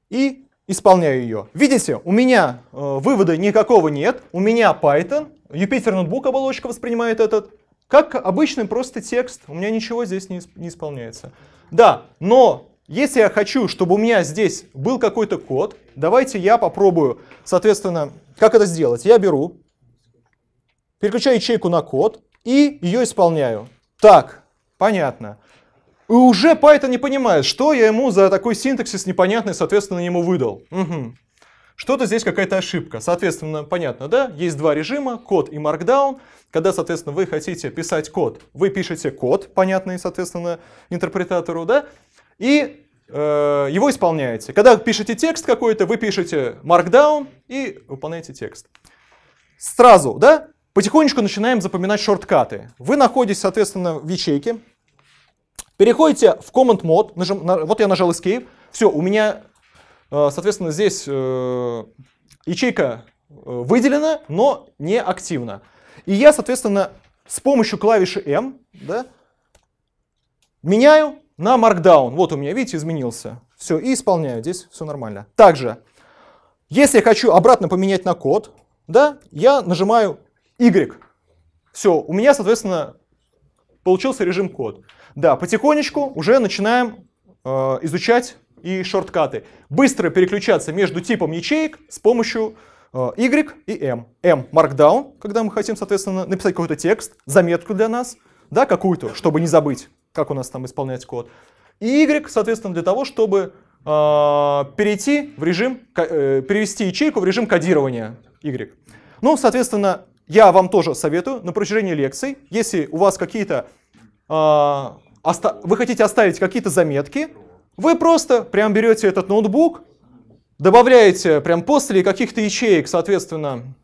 И исполняю ее. Видите, у меня э, вывода никакого нет, у меня Python, Юпитер ноутбук оболочка воспринимает этот, как обычный просто текст, у меня ничего здесь не, не исполняется. Да, но если я хочу, чтобы у меня здесь был какой-то код, давайте я попробую, соответственно, как это сделать. Я беру, переключаю ячейку на код и ее исполняю. Так, понятно. И уже Python не понимает, что я ему за такой синтаксис непонятный, соответственно, ему выдал. Угу. Что-то здесь какая-то ошибка. Соответственно, понятно, да? Есть два режима, код и Markdown. Когда, соответственно, вы хотите писать код, вы пишете код, понятный, соответственно, интерпретатору, да? И э, его исполняете. Когда пишете текст какой-то, вы пишете Markdown и выполняете текст. Сразу, да? Потихонечку начинаем запоминать шорткаты. Вы находитесь, соответственно, в ячейке, переходите в Command Mode, нажим, на, вот я нажал Escape, все, у меня Э, соответственно, здесь э, ячейка э, выделена, но не активна. И я, соответственно, с помощью клавиши M да, меняю на Markdown. Вот у меня, видите, изменился. Все, и исполняю. Здесь все нормально. Также, если я хочу обратно поменять на код, да, я нажимаю Y. Все, у меня, соответственно, получился режим код. Да, потихонечку уже начинаем э, изучать и шорткаты. Быстро переключаться между типом ячеек с помощью э, Y и M. M – Markdown, когда мы хотим, соответственно, написать какой-то текст, заметку для нас, да, какую-то, чтобы не забыть, как у нас там исполнять код. И Y, соответственно, для того, чтобы э, перейти в режим, э, перевести ячейку в режим кодирования Y. Ну, соответственно, я вам тоже советую на протяжении лекций, если у вас какие-то, э, вы хотите оставить какие-то заметки, вы просто прям берете этот ноутбук, добавляете прям после каких-то ячеек, соответственно,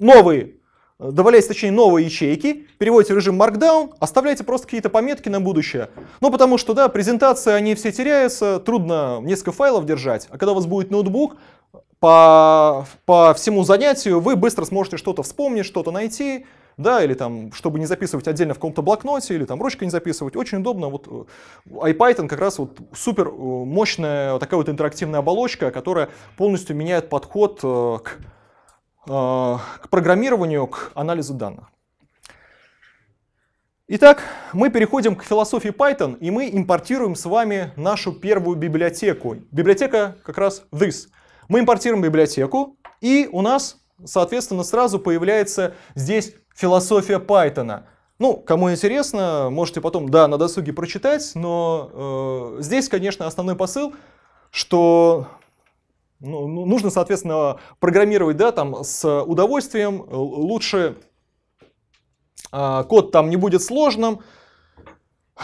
новые, э, добавляете, точнее, новые ячейки, переводите в режим Markdown, оставляете просто какие-то пометки на будущее. Ну, потому что, да, презентации, они все теряются, трудно несколько файлов держать, а когда у вас будет ноутбук, по, по всему занятию вы быстро сможете что-то вспомнить, что-то найти, да, или там, чтобы не записывать отдельно в каком-то блокноте, или там ручкой не записывать, очень удобно. Вот э, iPython как раз вот супер э, мощная такая вот интерактивная оболочка, которая полностью меняет подход э, к, к программированию, к анализу данных. Итак, мы переходим к философии Python, и мы импортируем с вами нашу первую библиотеку. Библиотека как раз this. Мы импортируем библиотеку, и у нас Соответственно, сразу появляется здесь философия Пайтона. Ну, кому интересно, можете потом, да, на досуге прочитать, но э, здесь, конечно, основной посыл, что ну, ну нужно, соответственно, программировать, да, там с удовольствием, лучше э, код там не будет сложным, Э,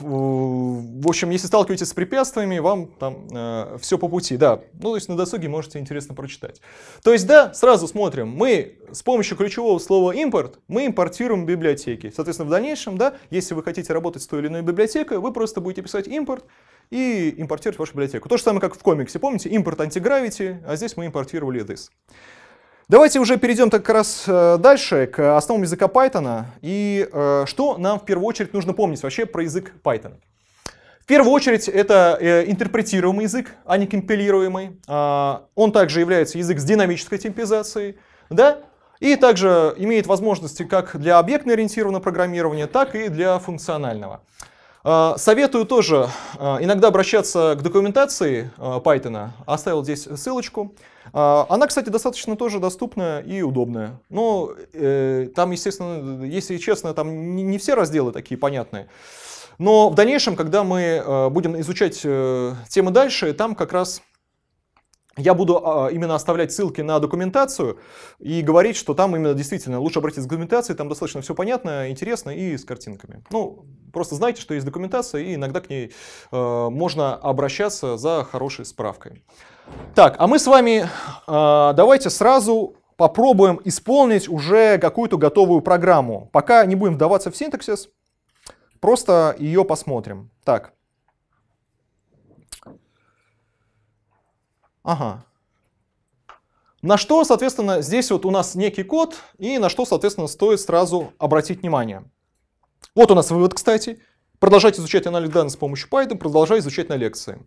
в общем, если сталкиваетесь с препятствиями, вам там э, все по пути, да. Ну, то есть на досуге можете интересно прочитать. То есть, да, сразу смотрим, мы с помощью ключевого слова импорт, мы импортируем библиотеки. Соответственно, в дальнейшем, да, если вы хотите работать с той или иной библиотекой, вы просто будете писать импорт и импортировать вашу библиотеку. То же самое, как в комиксе, помните, импорт антигравити, а здесь мы импортировали this. Давайте уже перейдем так как раз э, дальше к основам языка Python. И э, что нам в первую очередь нужно помнить вообще про язык Python? В первую очередь это э, интерпретируемый язык, а не компилируемый. А, он также является язык с динамической типизацией. Да? И также имеет возможности как для объектно-ориентированного программирования, так и для функционального. А, советую тоже иногда обращаться к документации Python. Оставил здесь ссылочку. А, она, кстати, достаточно тоже доступная и удобная. Но ну, э, там, естественно, если честно, там не, не все разделы такие понятные. Но в дальнейшем, когда мы э, будем изучать э, темы дальше, там как раз я буду а, именно оставлять ссылки на документацию и говорить, что там именно действительно лучше обратиться к документации, там достаточно все понятно, интересно и с картинками. Ну, просто знайте, что есть документация, и иногда к ней э, можно обращаться за хорошей справкой. Так, а мы с вами э, давайте сразу попробуем исполнить уже какую-то готовую программу. Пока не будем вдаваться в синтаксис, просто ее посмотрим. Так. Ага. На что, соответственно, здесь вот у нас некий код, и на что, соответственно, стоит сразу обратить внимание. Вот у нас вывод, кстати. Продолжать изучать анализ данных с помощью Python, продолжать изучать на лекции.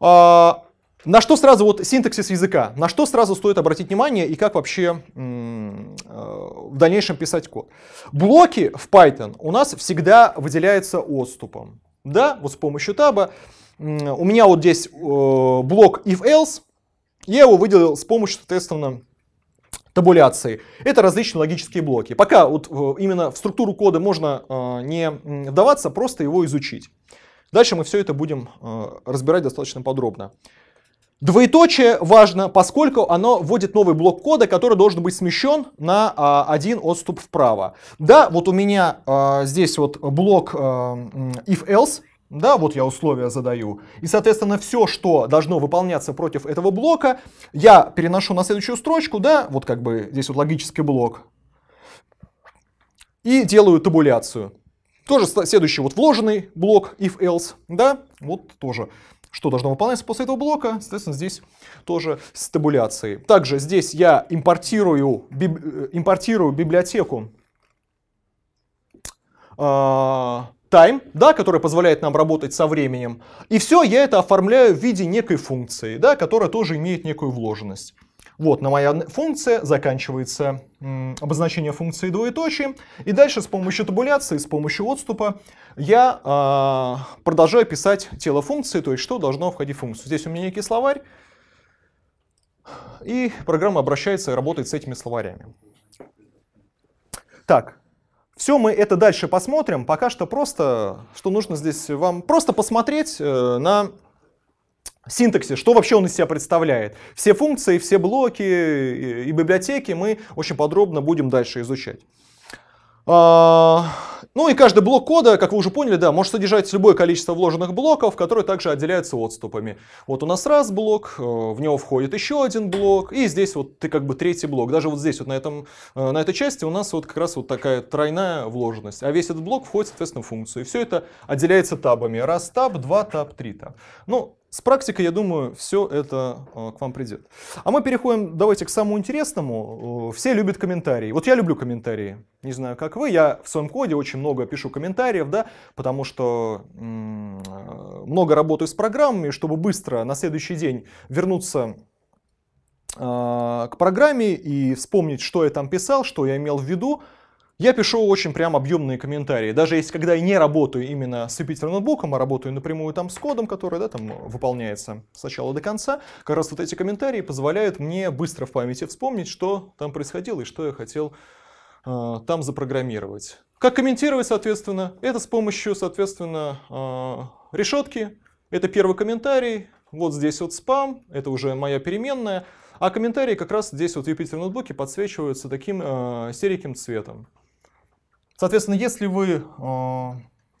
А, на что сразу вот синтаксис языка, на что сразу стоит обратить внимание и как вообще э, в дальнейшем писать код. Блоки в Python у нас всегда выделяются отступом. Да, вот с помощью таба. у меня вот здесь э, блок if-else, я его выделил с помощью, соответственно, табуляции. Это различные логические блоки. Пока вот э, именно в структуру кода можно не вдаваться, просто его изучить. Дальше мы все это будем разбирать достаточно подробно. Двоеточие важно, поскольку оно вводит новый блок кода, который должен быть смещен на а, один отступ вправо. Да, вот у меня а, здесь вот блок а, if-else, да, вот я условия задаю. И, соответственно, все, что должно выполняться против этого блока, я переношу на следующую строчку, да, вот как бы здесь вот логический блок, и делаю табуляцию. Тоже следующий вот вложенный блок if-else, да, вот тоже что должно выполняться после этого блока. Соответственно, здесь тоже с табуляцией. Также здесь я импортирую, биб, э, импортирую библиотеку а, time, да, которая позволяет нам работать со временем. И все я это оформляю в виде некой функции, да, которая тоже имеет некую вложенность. Вот, на моя функция заканчивается обозначение функции двоеточием. И дальше с помощью табуляции, с помощью отступа я э, продолжаю писать тело функции, то есть что должно входить в функцию. Здесь у меня некий словарь, и программа обращается и работает с этими словарями. Так, все мы это дальше посмотрим. Пока что просто, что нужно здесь вам, просто посмотреть э, на синтаксис, что вообще он из себя представляет. Все функции, все блоки и библиотеки мы очень подробно будем дальше изучать. А, ну и каждый блок кода, как вы уже поняли, да, может содержать любое количество вложенных блоков, которые также отделяются отступами. Вот у нас раз блок, э, в него входит еще один блок, и здесь вот ты как бы третий блок. Даже вот здесь вот на, этом, э, на этой части у нас вот как раз вот такая тройная вложенность. А весь этот блок входит, соответственно, в функцию. И все это отделяется табами. Раз таб, два таб, три таб. Ну, с практикой, я думаю, все это э, к вам придет. А мы переходим, давайте к самому интересному. Э, все любят комментарии. Вот я люблю комментарии. Не знаю, как вы. Я в своем коде очень много пишу комментариев, да, потому что э, много работаю с программами, чтобы быстро на следующий день вернуться к программе и вспомнить, что я там писал, что я имел в виду. Я пишу очень прям объемные комментарии. Даже если когда я не работаю именно с Юпитер ноутбуком, а работаю напрямую там с кодом, который да, там выполняется сначала до конца, как раз вот эти комментарии позволяют мне быстро в памяти вспомнить, что там происходило и что я хотел э, там запрограммировать. Как комментировать, соответственно? Это с помощью, соответственно, э, решетки. Это первый комментарий. Вот здесь вот спам. Это уже моя переменная. А комментарии как раз здесь вот в Юпитер ноутбуке подсвечиваются таким э, сереньким цветом. Соответственно, если вы э,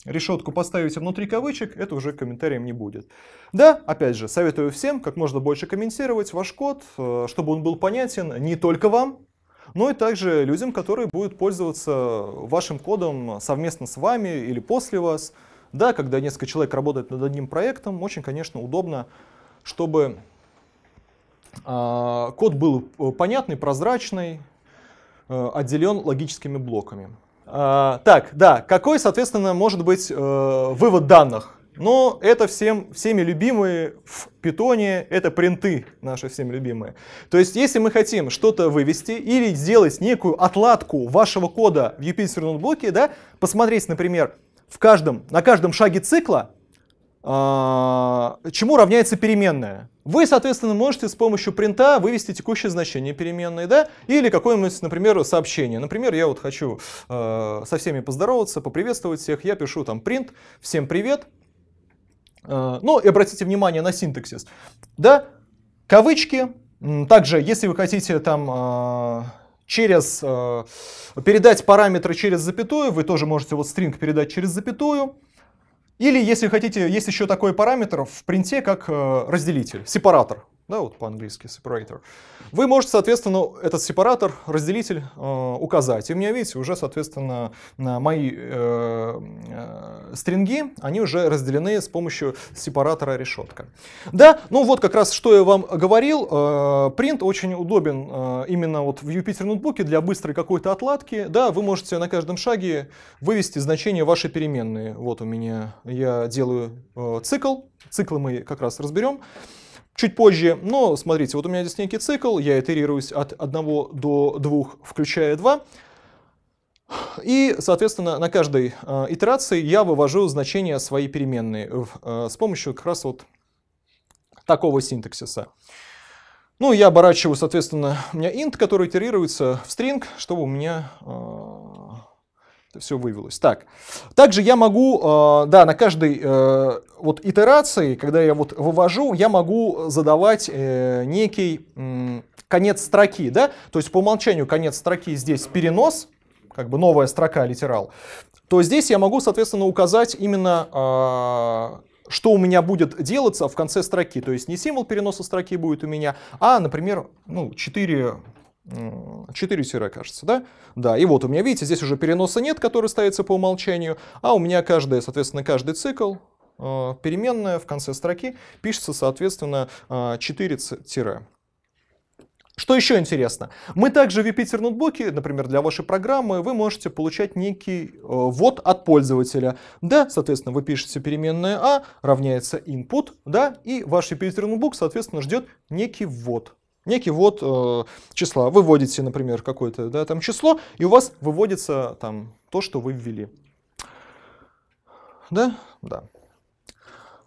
решетку поставите внутри кавычек, это уже комментарием не будет. Да, опять же, советую всем как можно больше комментировать ваш код, э, чтобы он был понятен не только вам, но и также людям, которые будут пользоваться вашим кодом совместно с вами или после вас. Да, когда несколько человек работает над одним проектом, очень, конечно, удобно, чтобы а, код был э, понятный, прозрачный, отделен логическими блоками. А, так, да, какой, соответственно, может быть э, вывод данных? Но ну, это всем, всеми любимые в питоне, это принты наши всем любимые. То есть, если мы хотим что-то вывести или сделать некую отладку вашего кода в Юпитер ноутбуке, да, посмотреть, например, в каждом, на каждом шаге цикла, а, чему равняется переменная. Вы, соответственно, можете с помощью принта вывести текущее значение переменной, да, или какое-нибудь, например, сообщение. Например, я вот хочу э, со всеми поздороваться, поприветствовать всех, я пишу там print, всем привет. Э, ну, и обратите внимание на синтаксис, да, кавычки, также, если вы хотите там э, через, э, передать параметры через запятую, вы тоже можете вот стринг передать через запятую, или, если хотите, есть еще такой параметр в принте, как э, разделитель, сепаратор да, вот по-английски separator, вы можете, соответственно, этот сепаратор, разделитель э, указать. И у меня, видите, уже, соответственно, мои э, э, стринги, они уже разделены с помощью сепаратора решетка. Да, ну вот как раз, что я вам говорил, э, принт очень удобен э, именно вот в Jupyter ноутбуке для быстрой какой-то отладки. Да, вы можете на каждом шаге вывести значение вашей переменной. Вот у меня я делаю э, цикл, циклы мы как раз разберем. Чуть позже, но смотрите, вот у меня здесь некий цикл, я итерируюсь от 1 до 2, включая 2. И, соответственно, на каждой э, итерации я вывожу значение своей переменной в, э, с помощью как раз вот такого синтаксиса. Ну, я оборачиваю, соответственно, у меня int, который итерируется в string, чтобы у меня э, все вывелось. Так. Также я могу, э, да, на каждой э, вот итерации, когда я вот вывожу, я могу задавать э, некий конец строки, да, то есть по умолчанию конец строки здесь перенос, как бы новая строка литерал, то здесь я могу, соответственно, указать именно что у меня будет делаться в конце строки. То есть не символ переноса строки будет у меня, а, например, ну, 4 4 тире, кажется, да? Да, и вот у меня, видите, здесь уже переноса нет, который ставится по умолчанию, а у меня каждая, соответственно, каждый цикл, э, переменная в конце строки пишется, соответственно, 4 э, тире. Что еще интересно? Мы также в Юпитер ноутбуке, например, для вашей программы, вы можете получать некий э, ввод от пользователя. Да, соответственно, вы пишете переменная А, равняется input, да, и ваш Юпитер ноутбук, соответственно, ждет некий ввод некий вот э, числа. Вы вводите, например, какое-то да, там число, и у вас выводится там то, что вы ввели. Да? Да.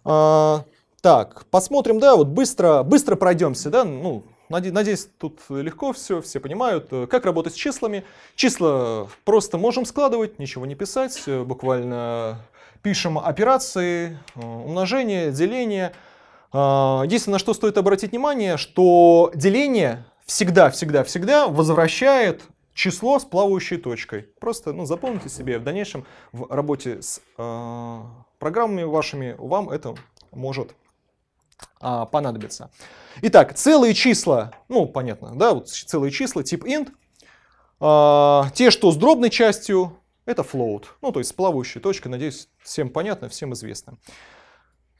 А, так, посмотрим, да, вот быстро, быстро пройдемся, да, ну, Надеюсь, тут легко все, все понимают, э, как работать с числами. Числа просто можем складывать, ничего не писать, э, буквально пишем операции, э, умножение, деление – а, единственное, на что стоит обратить внимание, что деление всегда, всегда, всегда возвращает число с плавающей точкой. Просто ну, запомните себе, в дальнейшем в работе с э, программами вашими вам это может э, понадобиться. Итак, целые числа, ну понятно, да, вот целые числа тип int, э, те, что с дробной частью, это float, ну то есть с плавающей точкой, надеюсь, всем понятно, всем известно.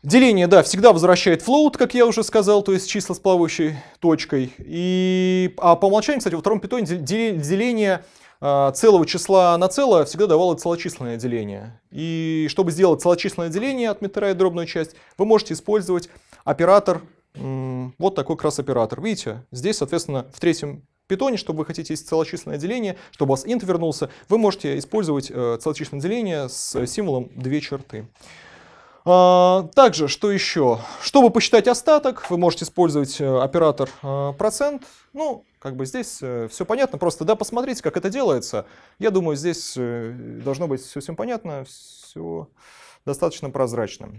Деление, да, всегда возвращает float, как я уже сказал, то есть числа с плавающей точкой. И, а по умолчанию, кстати, во втором питоне деление а, целого числа на целое всегда давало целочисленное деление. И чтобы сделать целочисленное деление, отметая дробную часть, вы можете использовать оператор, вот такой как раз оператор. Видите, здесь, соответственно, в третьем питоне, чтобы вы хотите целочисленное деление, чтобы у вас int вернулся, вы можете использовать э, целочисленное деление с символом две черты. А, также, что еще? Чтобы посчитать остаток, вы можете использовать э, оператор э, процент. Ну, как бы здесь э, все понятно, просто да, посмотрите, как это делается. Я думаю, здесь должно быть все всем понятно, все достаточно прозрачно.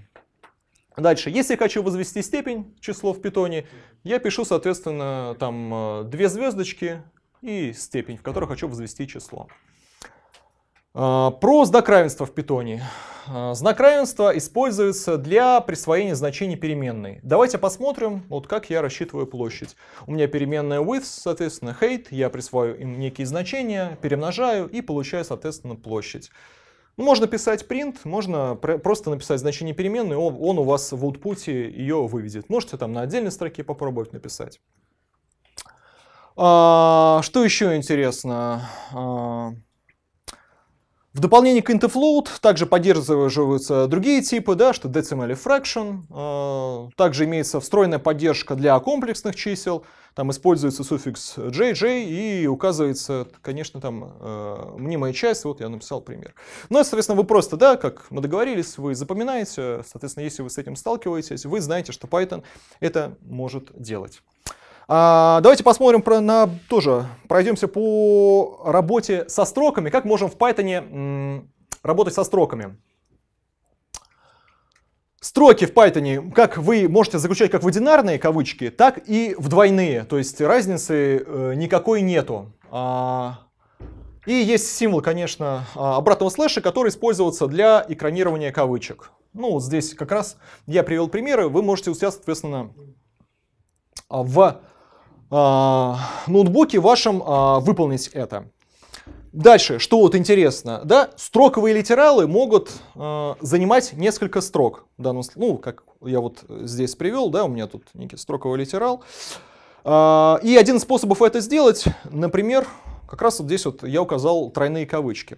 Дальше, если я хочу возвести степень число в питоне, я пишу, соответственно, там две звездочки и степень, в которой хочу возвести число. А, Про знак равенства в питоне. А, знак равенства используется для присвоения значений переменной. Давайте посмотрим, вот как я рассчитываю площадь. У меня переменная width, соответственно, height, я присваиваю им некие значения, перемножаю и получаю, соответственно, площадь. Ну, можно писать print, можно просто написать значение переменной, он, у вас в output ее выведет. Можете там на отдельной строке попробовать написать. А, что еще интересно? В дополнение к IntFloat также поддерживаются другие типы, да, что decimal и fraction. Э, также имеется встроенная поддержка для комплексных чисел. Там используется суффикс jj и указывается, конечно, там э, мнимая часть. Вот я написал пример. Ну, соответственно, вы просто, да, как мы договорились, вы запоминаете. Соответственно, если вы с этим сталкиваетесь, вы знаете, что Python это может делать. А, давайте посмотрим про, на тоже, пройдемся по работе со строками, как можем в Python работать со строками. Строки в Python, как вы можете заключать как в одинарные кавычки, так и в двойные, то есть разницы э, никакой нету. А, и есть символ, конечно, а, обратного слэша, который используется для экранирования кавычек. Ну, вот здесь как раз я привел примеры, вы можете у себя, соответственно, а, в а, ноутбуке вашем а, выполнить это. Дальше, что вот интересно, да, строковые литералы могут э, занимать несколько строк. Да, данном, ну, как я вот здесь привел, да, у меня тут некий строковый литерал. Э, и один из способов это сделать, например, как раз вот здесь вот я указал тройные кавычки.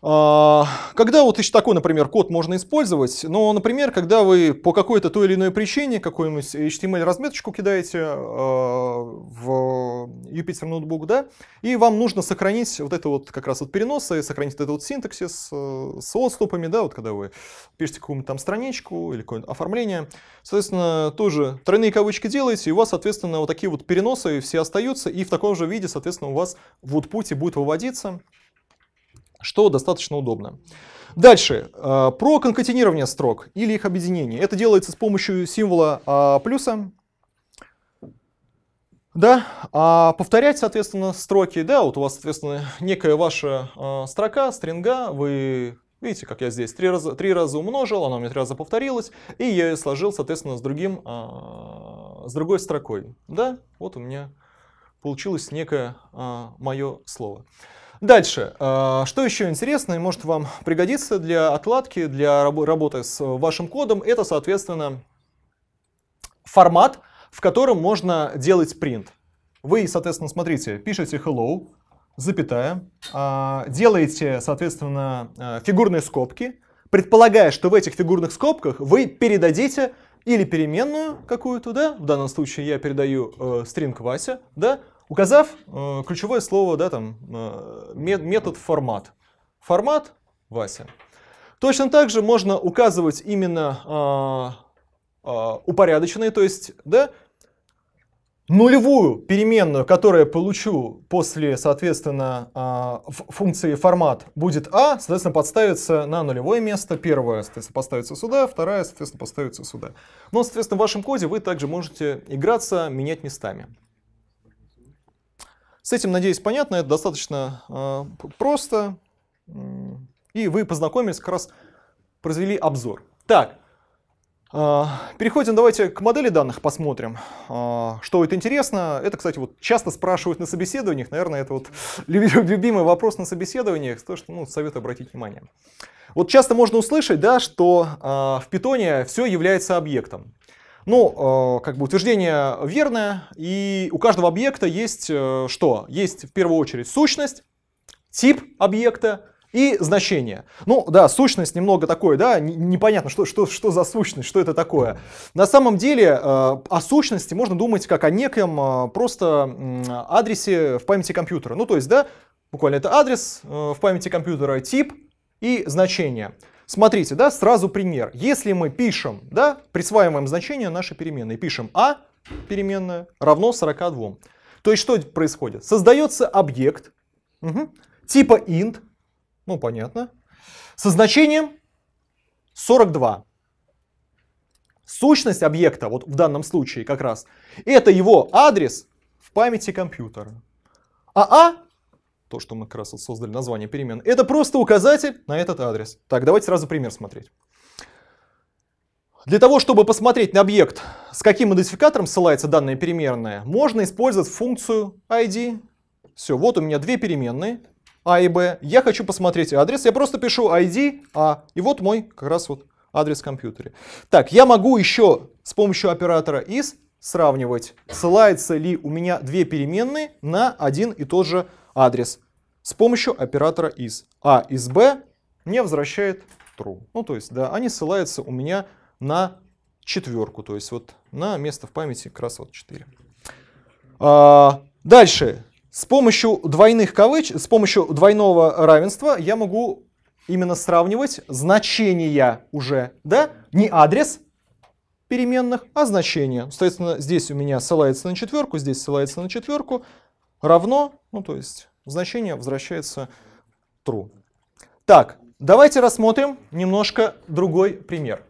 А, когда вот еще такой, например, код можно использовать, но, ну, например, когда вы по какой-то той или иной причине какую-нибудь HTML-разметочку эм кидаете а, в Jupyter ноутбук, да, и вам нужно сохранить вот это вот как раз вот переносы, сохранить этот вот синтаксис э, с отступами, да, вот когда вы пишете какую-нибудь там страничку или какое-нибудь оформление, соответственно, тоже тройные кавычки делаете, и у вас, соответственно, вот такие вот переносы все остаются, и в таком же виде, соответственно, у вас в output будет выводиться что достаточно удобно. Дальше, а, про конкатенирование строк или их объединение. Это делается с помощью символа а, плюса. Да, а повторять, соответственно, строки, да, вот у вас, соответственно, некая ваша а, строка, стринга, вы Видите, как я здесь три раза, три раза умножил, она у меня три раза повторилась, и я ее сложил, соответственно, с, другим, с другой строкой. Да, вот у меня получилось некое а, мое слово. Дальше. А, что еще интересно и может вам пригодиться для отладки, для работы с э, вашим кодом, это, соответственно, формат, в котором можно делать принт. Вы, соответственно, смотрите, пишете hello, запятая, а, делаете, соответственно, э, фигурные скобки, предполагая, что в этих фигурных скобках вы передадите или переменную какую-то, да, в данном случае я передаю string э, Вася, да, указав э, ключевое слово, да, там, э, метод формат. Формат, Вася. Точно так же можно указывать именно э, э, упорядоченные, то есть, да, нулевую переменную, которую я получу после, соответственно, а, функции формат будет а, соответственно, подставится на нулевое место. Первое, соответственно, поставится сюда, вторая, соответственно, поставится сюда. Но, соответственно, в вашем коде вы также можете играться, менять местами. С этим, надеюсь, понятно, это достаточно а, просто. И вы познакомились, как раз произвели обзор. Так, а, переходим давайте к модели данных, посмотрим, а, что это интересно. Это, кстати, вот часто спрашивают на собеседованиях, наверное, это вот любимый вопрос на собеседованиях, то, что ну, советую обратить внимание. Вот часто можно услышать, да, что в питоне все является объектом. Ну, э, как бы утверждение верное, и у каждого объекта есть э, что? Есть в первую очередь сущность, тип объекта, и значение. Ну да, сущность немного такое, да, непонятно, что, что, что за сущность, что это такое. На самом деле э, о сущности можно думать как о неком э, просто э, адресе в памяти компьютера. Ну то есть, да, буквально это адрес э, в памяти компьютера, тип и значение. Смотрите, да, сразу пример. Если мы пишем, да, присваиваем значение нашей переменной, пишем а переменная равно 42. То есть что происходит? Создается объект угу, типа int, ну понятно, со значением 42. Сущность объекта, вот в данном случае как раз, это его адрес в памяти компьютера. А А то, что мы как раз создали название перемен, это просто указатель на этот адрес. Так, давайте сразу пример смотреть. Для того, чтобы посмотреть на объект, с каким идентификатором ссылается данная переменная, можно использовать функцию id. Все, вот у меня две переменные, a а и b. Я хочу посмотреть адрес, я просто пишу id, a, а, и вот мой как раз вот адрес в компьютере. Так, я могу еще с помощью оператора is сравнивать, ссылается ли у меня две переменные на один и тот же адрес с помощью оператора из. А из b мне возвращает true. Ну, то есть, да, они ссылаются у меня на четверку, то есть вот на место в памяти как раз вот 4. А, дальше. С помощью двойных кавыч, с помощью двойного равенства я могу именно сравнивать значения уже, да, не адрес переменных, а значения. Соответственно, здесь у меня ссылается на четверку, здесь ссылается на четверку, равно, ну то есть значение возвращается true. Так, давайте рассмотрим немножко другой пример.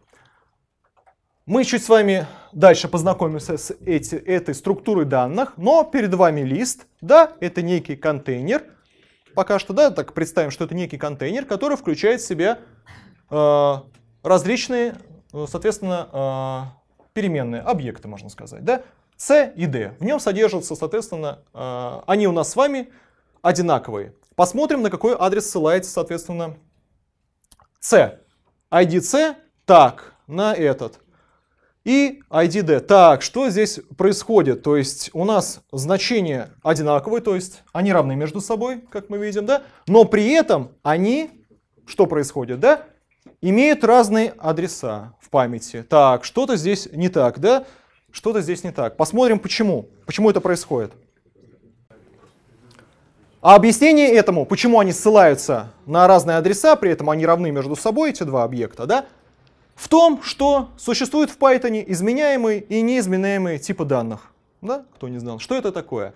Мы чуть с вами дальше познакомимся с эти, этой структурой данных, но перед вами лист, да, это некий контейнер. Пока что, да, так представим, что это некий контейнер, который включает в себя э, различные, соответственно, э, переменные, объекты, можно сказать, да. С и D. В нем содержатся, соответственно, э, они у нас с вами одинаковые. Посмотрим, на какой адрес ссылается, соответственно, C. ID C, так, на этот. И ID D. Так, что здесь происходит? То есть у нас значения одинаковые, то есть они равны между собой, как мы видим, да? Но при этом они, что происходит, да? Имеют разные адреса в памяти. Так, что-то здесь не так, да? Что-то здесь не так. Посмотрим, почему. Почему это происходит. А объяснение этому, почему они ссылаются на разные адреса, при этом они равны между собой, эти два объекта, да, в том, что существует в Python изменяемые и неизменяемые типы данных. Да? Кто не знал, что это такое?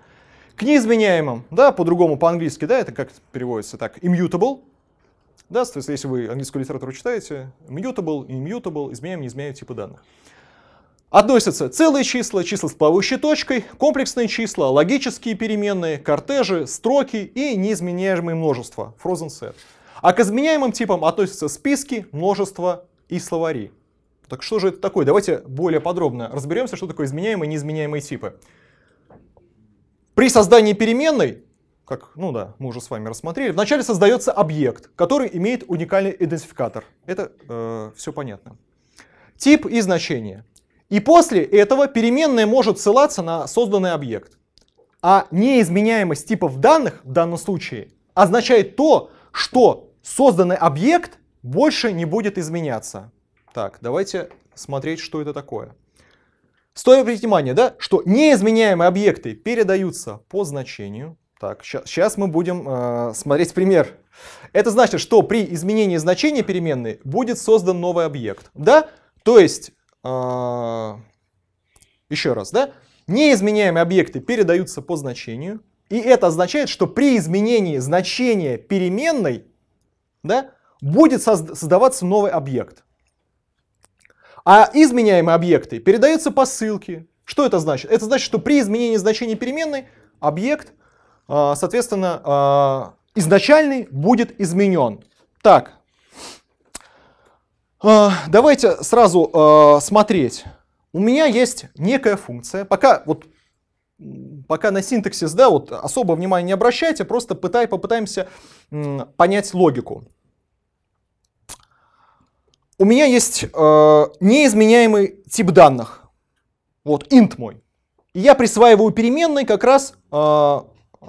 К неизменяемым, да, по-другому по-английски, да, это как переводится так, immutable, да, то есть если вы английскую литературу читаете, mutable, immutable, изменяемые, неизменяемые типы данных. Относятся целые числа, числа с плавающей точкой, комплексные числа, логические переменные, кортежи, строки и неизменяемые множества, frozen set. А к изменяемым типам относятся списки, множества и словари. Так что же это такое? Давайте более подробно разберемся, что такое изменяемые и неизменяемые типы. При создании переменной, как, ну да, мы уже с вами рассмотрели, вначале создается объект, который имеет уникальный идентификатор. Это э, все понятно. Тип и значение. И после этого переменная может ссылаться на созданный объект. А неизменяемость типов данных в данном случае означает то, что созданный объект больше не будет изменяться. Так, давайте смотреть, что это такое. Стоит обратить внимание, да, что неизменяемые объекты передаются по значению. Так, сейчас мы будем э, смотреть пример. Это значит, что при изменении значения переменной будет создан новый объект. Да? То есть а, еще раз, да, неизменяемые объекты передаются по значению, и это означает, что при изменении значения переменной да, будет создаваться новый объект. А изменяемые объекты передаются по ссылке. Что это значит? Это значит, что при изменении значения переменной объект, а, соответственно, а, изначальный будет изменен. Так, а, давайте сразу а, смотреть. У меня есть некая функция. Пока вот пока на синтаксис, да, вот особо внимания не обращайте, просто пытай, попытаемся понять логику. У меня есть э, неизменяемый тип данных, вот int мой. И я присваиваю переменной как раз, э, э,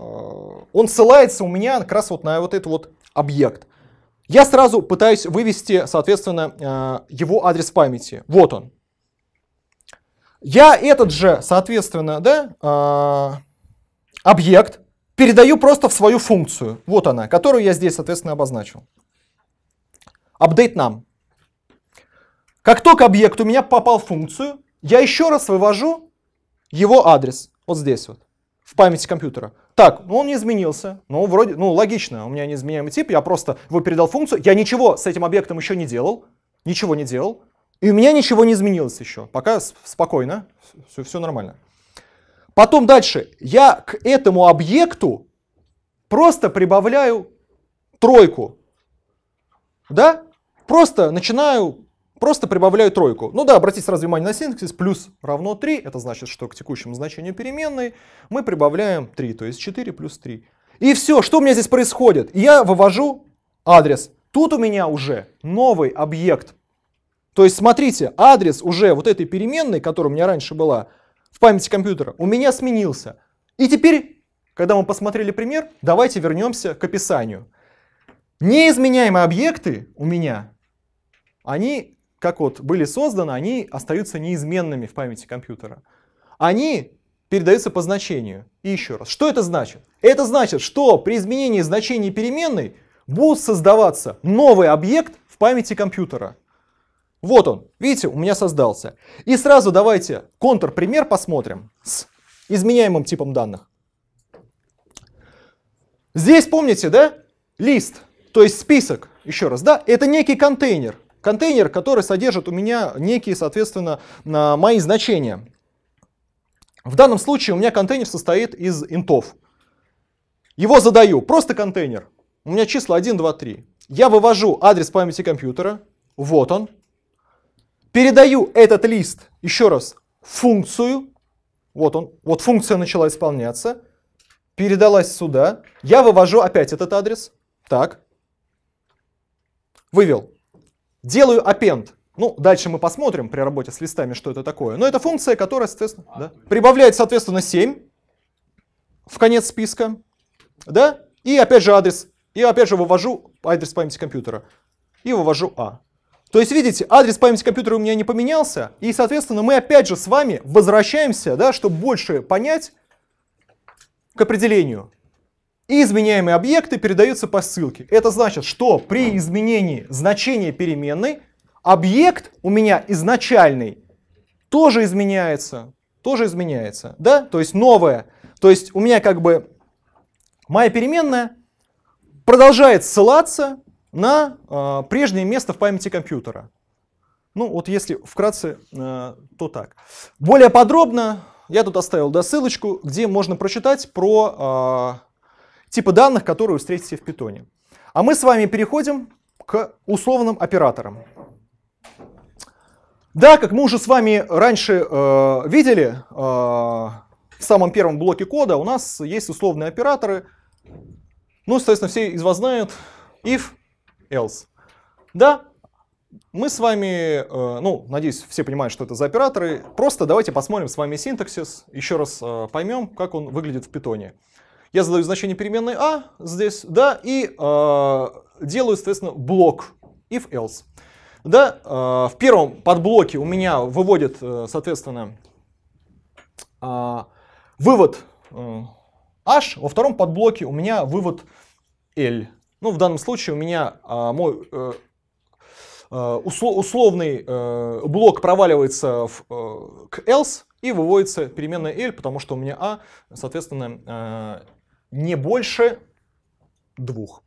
он ссылается у меня как раз вот на вот этот вот объект. Я сразу пытаюсь вывести, соответственно, э, его адрес памяти. Вот он. Я этот же, соответственно, да, э, объект передаю просто в свою функцию. Вот она, которую я здесь, соответственно, обозначил. Update нам. Как только объект у меня попал в функцию, я еще раз вывожу его адрес. Вот здесь вот, в памяти компьютера так, ну он не изменился, ну вроде, ну логично, у меня неизменяемый тип, я просто его передал функцию, я ничего с этим объектом еще не делал, ничего не делал, и у меня ничего не изменилось еще, пока спокойно, все, все нормально. Потом дальше, я к этому объекту просто прибавляю тройку, да, просто начинаю Просто прибавляю тройку. Ну да, обратите сразу внимание на синтаксис. Плюс равно 3, это значит, что к текущему значению переменной мы прибавляем 3, то есть 4 плюс 3. И все, что у меня здесь происходит? Я вывожу адрес. Тут у меня уже новый объект. То есть смотрите, адрес уже вот этой переменной, которая у меня раньше была в памяти компьютера, у меня сменился. И теперь, когда мы посмотрели пример, давайте вернемся к описанию. Неизменяемые объекты у меня, они как вот были созданы, они остаются неизменными в памяти компьютера. Они передаются по значению. И еще раз, что это значит? Это значит, что при изменении значения переменной будет создаваться новый объект в памяти компьютера. Вот он, видите, у меня создался. И сразу давайте контрпример посмотрим с изменяемым типом данных. Здесь, помните, да, лист, то есть список, еще раз, да, это некий контейнер контейнер, который содержит у меня некие, соответственно, а, мои значения. В данном случае у меня контейнер состоит из интов. Его задаю, просто контейнер. У меня числа 1, 2, 3. Я вывожу адрес памяти компьютера, вот он. Передаю этот лист, еще раз, функцию, вот он, вот функция начала исполняться, передалась сюда. Я вывожу опять этот адрес, так, вывел. Делаю append. Ну, дальше мы посмотрим при работе с листами, что это такое. Но это функция, которая, соответственно, да, прибавляет, соответственно, 7 в конец списка. Да? И опять же адрес. И опять же вывожу адрес памяти компьютера. И вывожу А. То есть, видите, адрес памяти компьютера у меня не поменялся, и, соответственно, мы опять же с вами возвращаемся, да, чтобы больше понять к определению. И изменяемые объекты передаются по ссылке. Это значит, что при изменении значения переменной объект у меня изначальный тоже изменяется, тоже изменяется, да, то есть новое. То есть у меня как бы моя переменная продолжает ссылаться на э, прежнее место в памяти компьютера. Ну вот если вкратце, э, то так. Более подробно я тут оставил да, ссылочку, где можно прочитать про... Э, типа данных, которые вы встретите в питоне. А мы с вами переходим к условным операторам. Да, как мы уже с вами раньше э, видели, э, в самом первом блоке кода у нас есть условные операторы. Ну, соответственно, все из вас знают if, else. Да, мы с вами, э, ну, надеюсь, все понимают, что это за операторы. Просто давайте посмотрим с вами синтаксис, еще раз э, поймем, как он выглядит в питоне. Я задаю значение переменной а здесь, да, и э, делаю, соответственно, блок if-else. Да, э, в первом подблоке у меня выводит, э, соответственно, э, вывод э, h, во втором подблоке у меня вывод l. Ну, в данном случае у меня э, мой... Э, э условный э, блок проваливается в, э, к else и выводится переменная L, потому что у меня A, а, соответственно, э, не больше двух.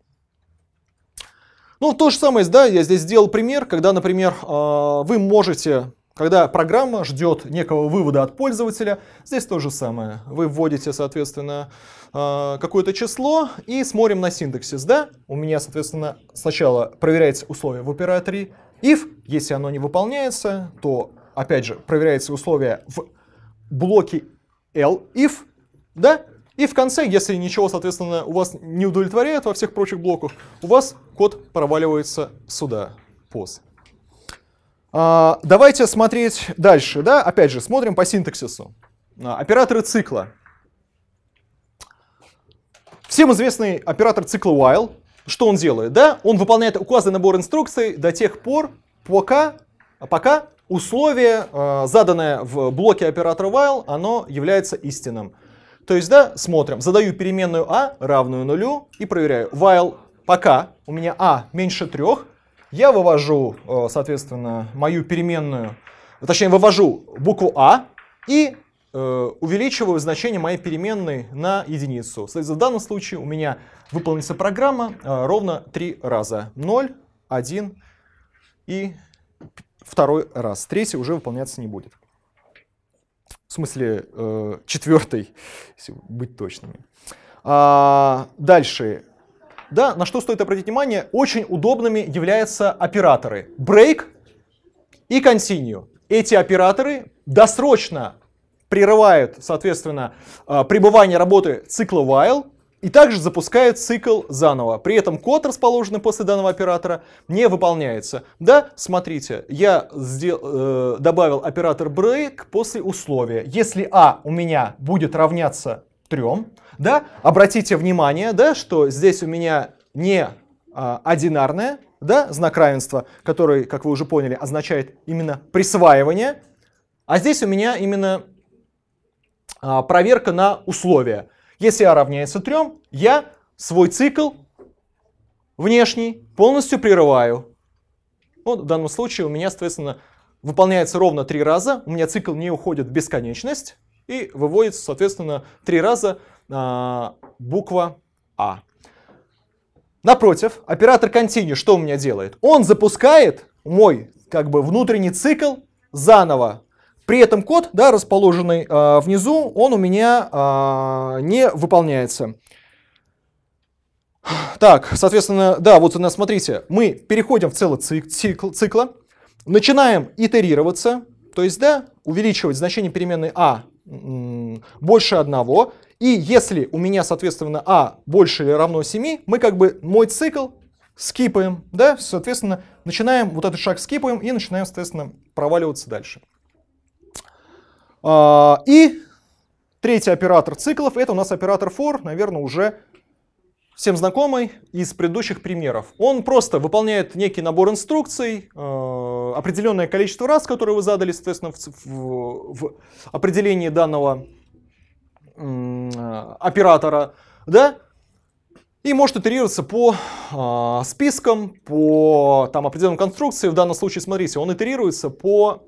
Ну, то же самое, да, я здесь сделал пример, когда, например, а, вы можете, когда программа ждет некого вывода от пользователя, здесь то же самое. Вы вводите, соответственно, а, какое-то число и смотрим на синтаксис, да? У меня, соответственно, сначала проверяется условие в операторе if, если оно не выполняется, то, опять же, проверяется условие в блоке l if, да? И в конце, если ничего, соответственно, у вас не удовлетворяет во всех прочих блоках, у вас код проваливается сюда, POS. А, давайте смотреть дальше. Да? Опять же, смотрим по синтаксису. А, операторы цикла. Всем известный оператор цикла while. Что он делает? Да? Он выполняет указанный набор инструкций до тех пор, пока, пока условие, а, заданное в блоке оператора while, оно является истинным. То есть, да, смотрим, задаю переменную а равную нулю и проверяю. While пока у меня а меньше трех, я вывожу, э, соответственно, мою переменную, точнее, вывожу букву а и э, увеличиваю значение моей переменной на единицу. Соответственно, в данном случае у меня выполнится программа э, ровно три раза. 0, 1 и второй раз. Третий уже выполняться не будет в смысле э, четвертой, если быть точными. А, дальше. Да, на что стоит обратить внимание, очень удобными являются операторы break и continue. Эти операторы досрочно прерывают, соответственно, э, пребывание работы цикла while и также запускает цикл заново. При этом код, расположенный после данного оператора, не выполняется. Да, смотрите, я сдел, э, добавил оператор break после условия. Если а у меня будет равняться 3, да, обратите внимание, да, что здесь у меня не э, одинарное да, знак равенства, который, как вы уже поняли, означает именно присваивание, а здесь у меня именно э, проверка на условия. Если А равняется 3, я свой цикл внешний полностью прерываю. Вот ну, в данном случае у меня, соответственно, выполняется ровно три раза, у меня цикл не уходит в бесконечность и выводится, соответственно, три раза э, буква А. Напротив, оператор continue что у меня делает? Он запускает мой как бы внутренний цикл заново при этом код, да, расположенный э, внизу, он у меня э, не выполняется. Так, соответственно, да, вот смотрите, мы переходим в целый цикл, цикла, начинаем итерироваться, то есть, да, увеличивать значение переменной а больше одного, и если у меня, соответственно, а больше или равно 7, мы как бы мой цикл скипаем, да, соответственно, начинаем вот этот шаг скипаем и начинаем, соответственно, проваливаться дальше. А, и третий оператор циклов, это у нас оператор for, наверное, уже всем знакомый из предыдущих примеров. Он просто выполняет некий набор инструкций, а, определенное количество раз, которые вы задали, соответственно, в, в, определении данного оператора, да, и может итерироваться по э, спискам, по там, определенным конструкции. В данном случае, смотрите, он итерируется по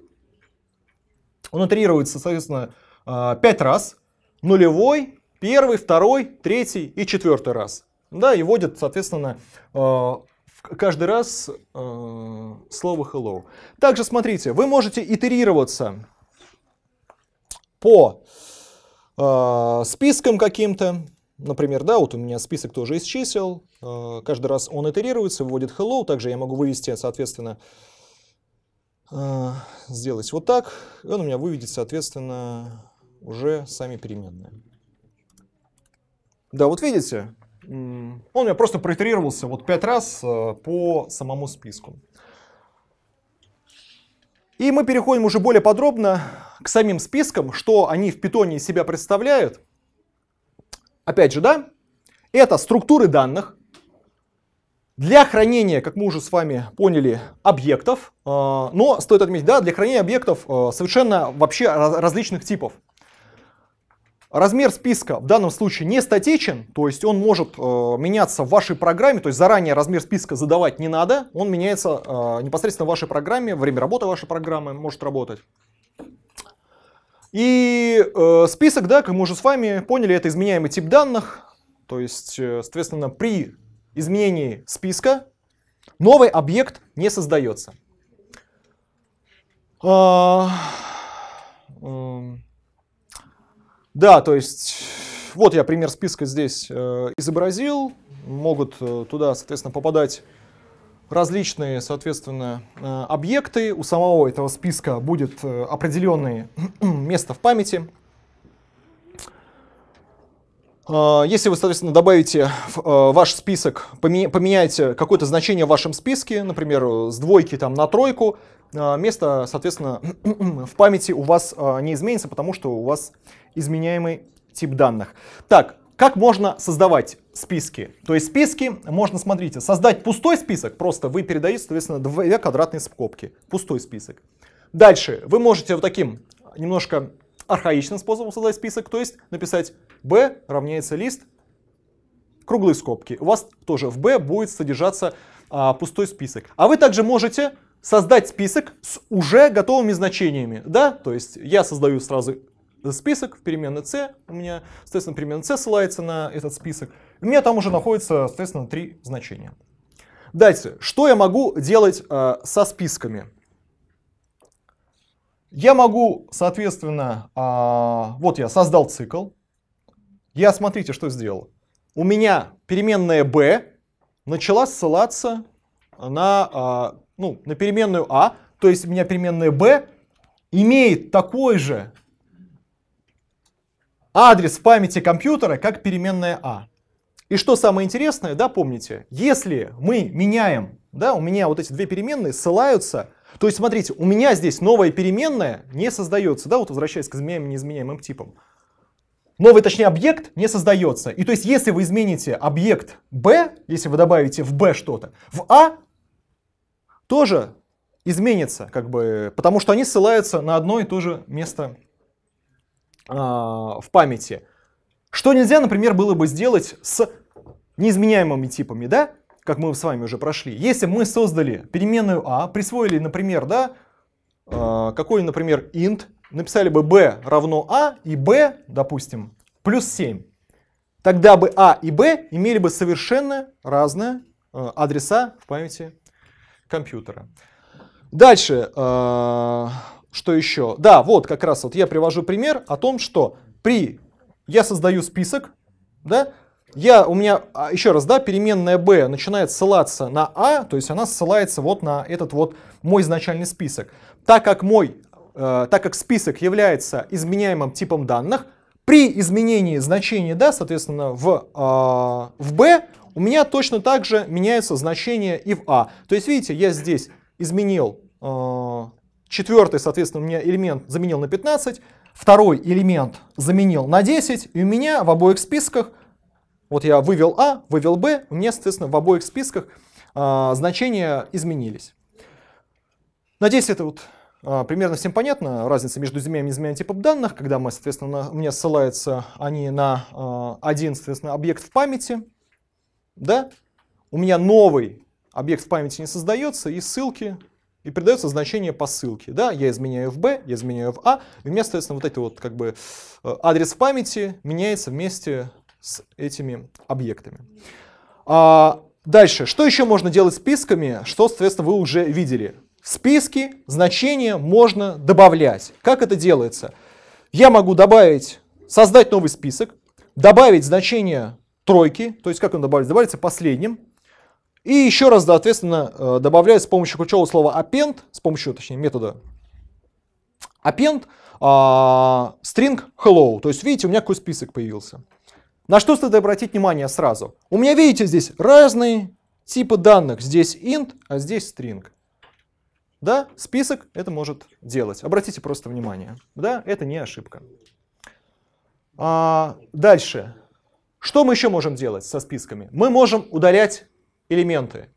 он итерируется, соответственно, 5 а, раз. Нулевой, первый, второй, третий и четвертый раз. Да, и вводит, соответственно, а, каждый раз а, слово hello. Также смотрите, вы можете итерироваться по спискам каким-то. Например, да, вот у меня список тоже из чисел. Каждый раз он итерируется, выводит hello. Также я могу вывести, соответственно, а, сделать вот так, и он у меня выведет, соответственно, уже сами переменные. Да, вот видите, он у меня просто проитерировался вот пять раз э, по самому списку. И мы переходим уже более подробно к самим спискам, что они в питоне из себя представляют. Опять же, да, это структуры данных, для хранения, как мы уже с вами поняли, объектов, э, но стоит отметить, да, для хранения объектов э, совершенно вообще различных типов. Размер списка в данном случае не статичен, то есть он может э, меняться в вашей программе, то есть заранее размер списка задавать не надо, он меняется непосредственно в вашей программе, время работы вашей программы может работать. И список, да, как мы уже с вами поняли, это изменяемый тип данных, то есть, соответственно, при изменении списка новый объект не создается. А, эм, да, то есть вот я пример списка здесь э, изобразил. Могут э, туда, соответственно, попадать различные, соответственно, э, объекты. У самого этого списка будет определенное место в памяти. А, если вы, соответственно, добавите э, ваш список, поменяете какое-то значение в вашем списке, например, с двойки там, на тройку, а, место, соответственно, в памяти у вас а, не изменится, потому что у вас изменяемый тип данных. Так, как можно создавать списки? То есть списки можно, смотрите, создать пустой список, просто вы передаете, соответственно, две квадратные скобки, пустой список. Дальше вы можете вот таким немножко архаичным способом создать список, то есть написать b равняется лист, круглые скобки. У вас тоже в b будет содержаться а, пустой список. А вы также можете создать список с уже готовыми значениями. Да? То есть я создаю сразу список в переменной c, у меня, соответственно, переменная c ссылается на этот список. У меня там уже находится, соответственно, три значения. Дальше, что я могу делать э, со списками? Я могу, соответственно, э, вот я создал цикл, я, смотрите, что сделал. У меня переменная b начала ссылаться на, а, ну, на переменную а, то есть у меня переменная b имеет такой же адрес в памяти компьютера, как переменная а. И что самое интересное, да, помните, если мы меняем, да, у меня вот эти две переменные ссылаются, то есть смотрите, у меня здесь новая переменная не создается, да, вот возвращаясь к изменяемым и неизменяемым типам, новый, точнее, объект не создается. И то есть, если вы измените объект b, если вы добавите в b что-то, в a «А» тоже изменится, как бы, потому что они ссылаются на одно и то же место э, в памяти. Что нельзя, например, было бы сделать с неизменяемыми типами, да? Как мы с вами уже прошли. Если мы создали переменную a, «А», присвоили, например, да, э, какой, например, int, написали бы b равно a и b, допустим, плюс 7. Тогда бы a и b имели бы совершенно разные э, адреса в памяти компьютера. Дальше, э, что еще? Да, вот как раз вот я привожу пример о том, что при я создаю список, да, я, у меня, а, еще раз, да, переменная b начинает ссылаться на a, то есть она ссылается вот на этот вот мой изначальный список. Так как мой Э, так как список является изменяемым типом данных, при изменении значения, да, соответственно, в, а, в b у меня точно так же меняется значение и в а. То есть, видите, я здесь изменил а, э, четвертый, соответственно, у меня элемент заменил на 15, второй элемент заменил на 10, и у меня в обоих списках, вот я вывел а, вывел b, у меня, соответственно, в обоих списках а, значения изменились. Надеюсь, это вот а, примерно всем понятна разница между изменениями и изменениями типов данных, когда мы, соответственно, на, мне ссылаются они на а, один, соответственно, объект в памяти, да? У меня новый объект в памяти не создается, и ссылки, и придается значение по ссылке, да? Я изменяю в b, я изменяю в a, а, и у меня, соответственно, вот эти вот как бы э, адрес в памяти меняется вместе с этими объектами. А дальше, что еще можно делать списками, что, соответственно, вы уже видели? в списке значения можно добавлять. Как это делается? Я могу добавить, создать новый список, добавить значение тройки, то есть как он добавится? Добавится последним. И еще раз, соответственно, э, добавляю с помощью ключевого слова append, с помощью, точнее, метода append, а, string hello. То есть, видите, у меня какой список появился. На что стоит обратить внимание сразу? У меня, видите, здесь разные типы данных. Здесь int, а здесь string. Да, список это может делать. Обратите просто внимание. Да, это не ошибка. А, дальше. Что мы еще можем делать со списками? Мы можем удалять элементы.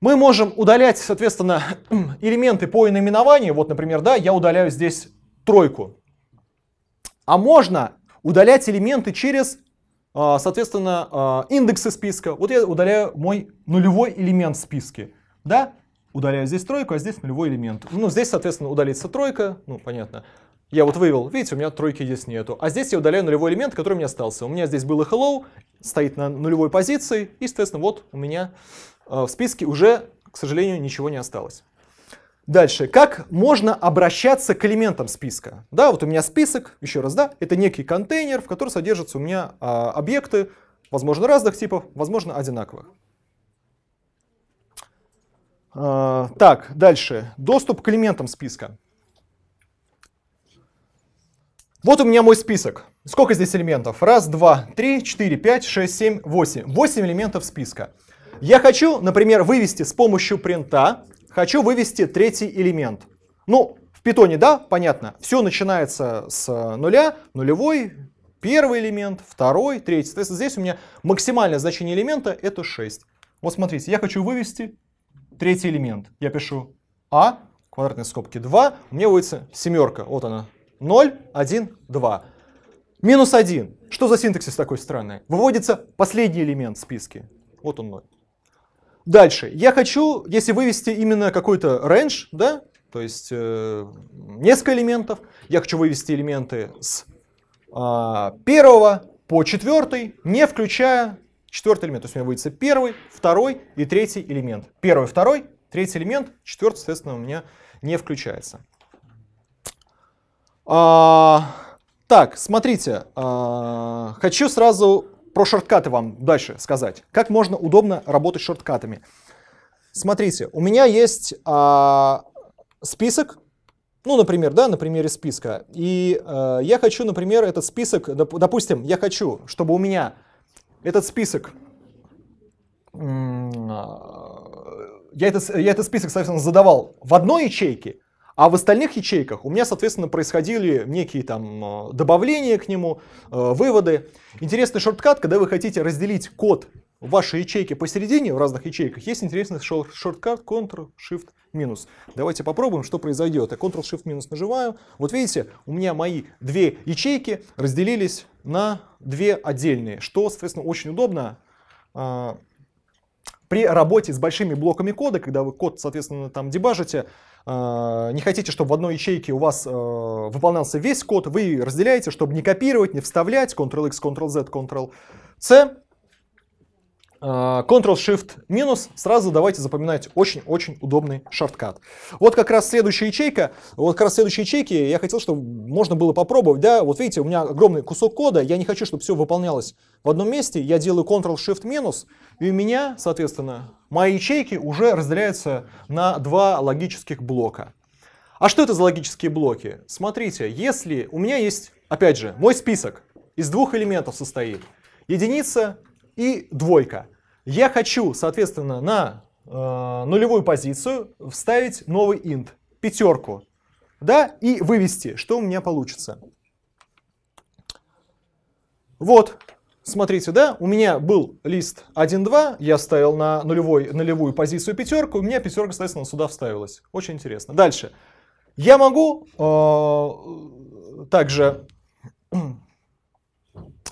Мы можем удалять, соответственно, элементы по наименованию. Вот, например, да, я удаляю здесь тройку. А можно удалять элементы через, а, соответственно, а, индексы списка. Вот я удаляю мой нулевой элемент в списке. Да? удаляю здесь тройку, а здесь нулевой элемент. Ну, здесь, соответственно, удалится тройка, ну, понятно. Я вот вывел, видите, у меня тройки здесь нету. А здесь я удаляю нулевой элемент, который у меня остался. У меня здесь было hello, стоит на нулевой позиции, и, соответственно, вот у меня э, в списке уже, к сожалению, ничего не осталось. Дальше, как можно обращаться к элементам списка? Да, вот у меня список, еще раз, да, это некий контейнер, в котором содержатся у меня э, объекты, возможно, разных типов, возможно, одинаковых. А, так, дальше. Доступ к элементам списка. Вот у меня мой список. Сколько здесь элементов? Раз, два, три, четыре, пять, шесть, семь, восемь. Восемь элементов списка. Я хочу, например, вывести с помощью принта, хочу вывести третий элемент. Ну, в питоне, да, понятно, все начинается с нуля, нулевой, первый элемент, второй, третий. То есть здесь у меня максимальное значение элемента это 6. Вот смотрите, я хочу вывести третий элемент. Я пишу А, квадратные скобки 2, у меня выводится семерка, вот она, 0, 1, 2. Минус 1. Что за синтаксис такой странный? Выводится последний элемент в списке. Вот он 0. Дальше. Я хочу, если вывести именно какой-то range, да, то есть э, несколько элементов, я хочу вывести элементы с э, первого по четвертый, не включая Четвертый элемент, то есть у меня выйдет первый, второй и третий элемент. Первый, второй, третий элемент, четвертый, соответственно, у меня не включается. А, так, смотрите, а, хочу сразу про шорткаты вам дальше сказать. Как можно удобно работать шорткатами. Смотрите, у меня есть а, список, ну, например, да, на примере списка. И а, я хочу, например, этот список, доп, допустим, я хочу, чтобы у меня этот список, а, я этот, я этот список, соответственно, задавал в одной ячейке, а в остальных ячейках у меня, соответственно, происходили некие там а, добавления к нему, а, выводы. Интересный шорткат, когда вы хотите разделить код вашей ячейки посередине в разных ячейках, есть интересный шорткат Ctrl-Shift минус. Давайте попробуем, что произойдет. Я Ctrl-Shift минус нажимаю. Вот видите, у меня мои две ячейки разделились на две отдельные, что, соответственно, очень удобно а, при работе с большими блоками кода, когда вы код, соответственно, там дебажите, а, не хотите, чтобы в одной ячейке у вас а, выполнялся весь код, вы разделяете, чтобы не копировать, не вставлять, Ctrl-X, Ctrl-Z, Ctrl-C, а, Ctrl-Shift минус, сразу давайте запоминать очень-очень удобный шорткат. Вот как раз следующая ячейка, вот как раз следующие ячейки я хотел, чтобы можно было попробовать, да, вот видите, у меня огромный кусок кода, я не хочу, чтобы все выполнялось в одном месте, я делаю Ctrl-Shift минус, и у меня, соответственно, мои ячейки уже разделяются на два логических блока. А что это за логические блоки? Смотрите, если у меня есть, опять же, мой список из двух элементов состоит, единица и двойка. Я хочу, соответственно, на э, нулевую позицию вставить новый int, пятерку, да, и вывести, что у меня получится. Вот, смотрите, да, у меня был лист 1-2, я вставил на нулевой, нулевую позицию пятерку, у меня пятерка, соответственно, сюда вставилась. Очень интересно. Дальше. Я могу э, также э,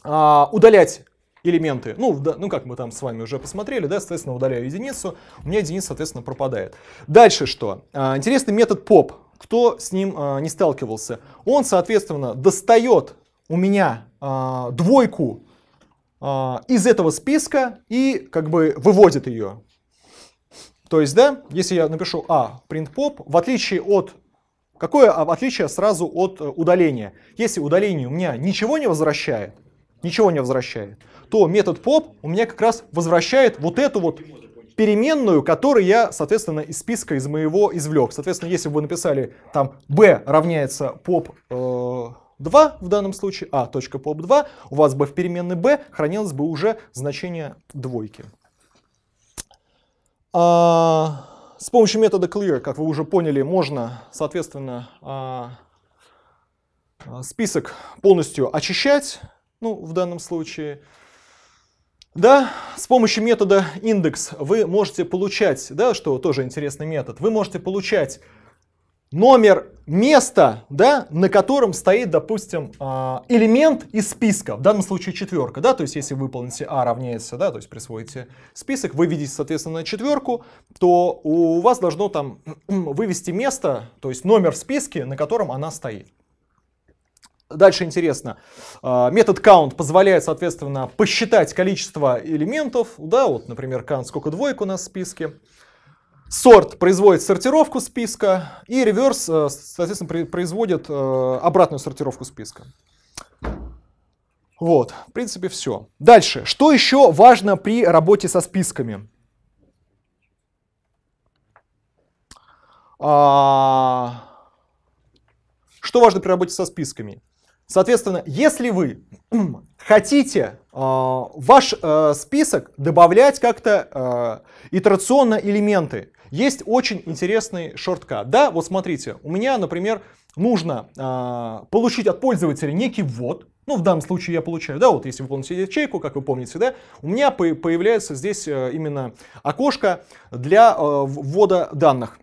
удалять элементы, ну, да, ну как мы там с вами уже посмотрели, да, соответственно, удаляю единицу, у меня единица, соответственно, пропадает. Дальше что? А, интересный метод pop, кто с ним а, не сталкивался. Он, соответственно, достает у меня а, двойку из этого списка и как бы выводит ее. То есть, да, если я напишу А, print pop, в отличие от Какое отличие сразу от э, удаления? Если удаление у меня ничего не возвращает, ничего не возвращает, то метод pop у меня как раз возвращает вот эту вот переменную, которую я, соответственно, из списка из моего извлек. Соответственно, если бы вы написали там b равняется pop э, 2 в данном случае, а, точка pop 2, у вас бы в переменной b хранилось бы уже значение двойки. А, с помощью метода clear, как вы уже поняли, можно, соответственно, а, а, список полностью очищать ну, в данном случае. Да, с помощью метода индекс вы можете получать, да, что тоже интересный метод, вы можете получать номер места, да, на котором стоит, допустим, а, элемент из списка, в данном случае четверка, да, то есть если выполните А равняется, да, то есть присвоите список, выведите, соответственно, четверку, то у вас должно там вывести место, то есть номер в списке, на котором она стоит. Дальше интересно, а, метод count позволяет, соответственно, посчитать количество элементов, да, вот, например, count, сколько двоек у нас в списке. Сорт производит сортировку списка, и реверс, э, соответственно, производит э, обратную сортировку списка. Вот, в принципе, все. Дальше, что еще важно при работе со списками? А, что важно при работе со списками? Соответственно, если вы хотите э, ваш э, список добавлять как-то э, итерационно элементы, есть очень интересный шорткат. Да, вот смотрите, у меня, например, нужно э, получить от пользователя некий ввод, ну, в данном случае я получаю, да, вот если вы помните ячейку, как вы помните, да, у меня появляется здесь э, именно окошко для э, ввода данных.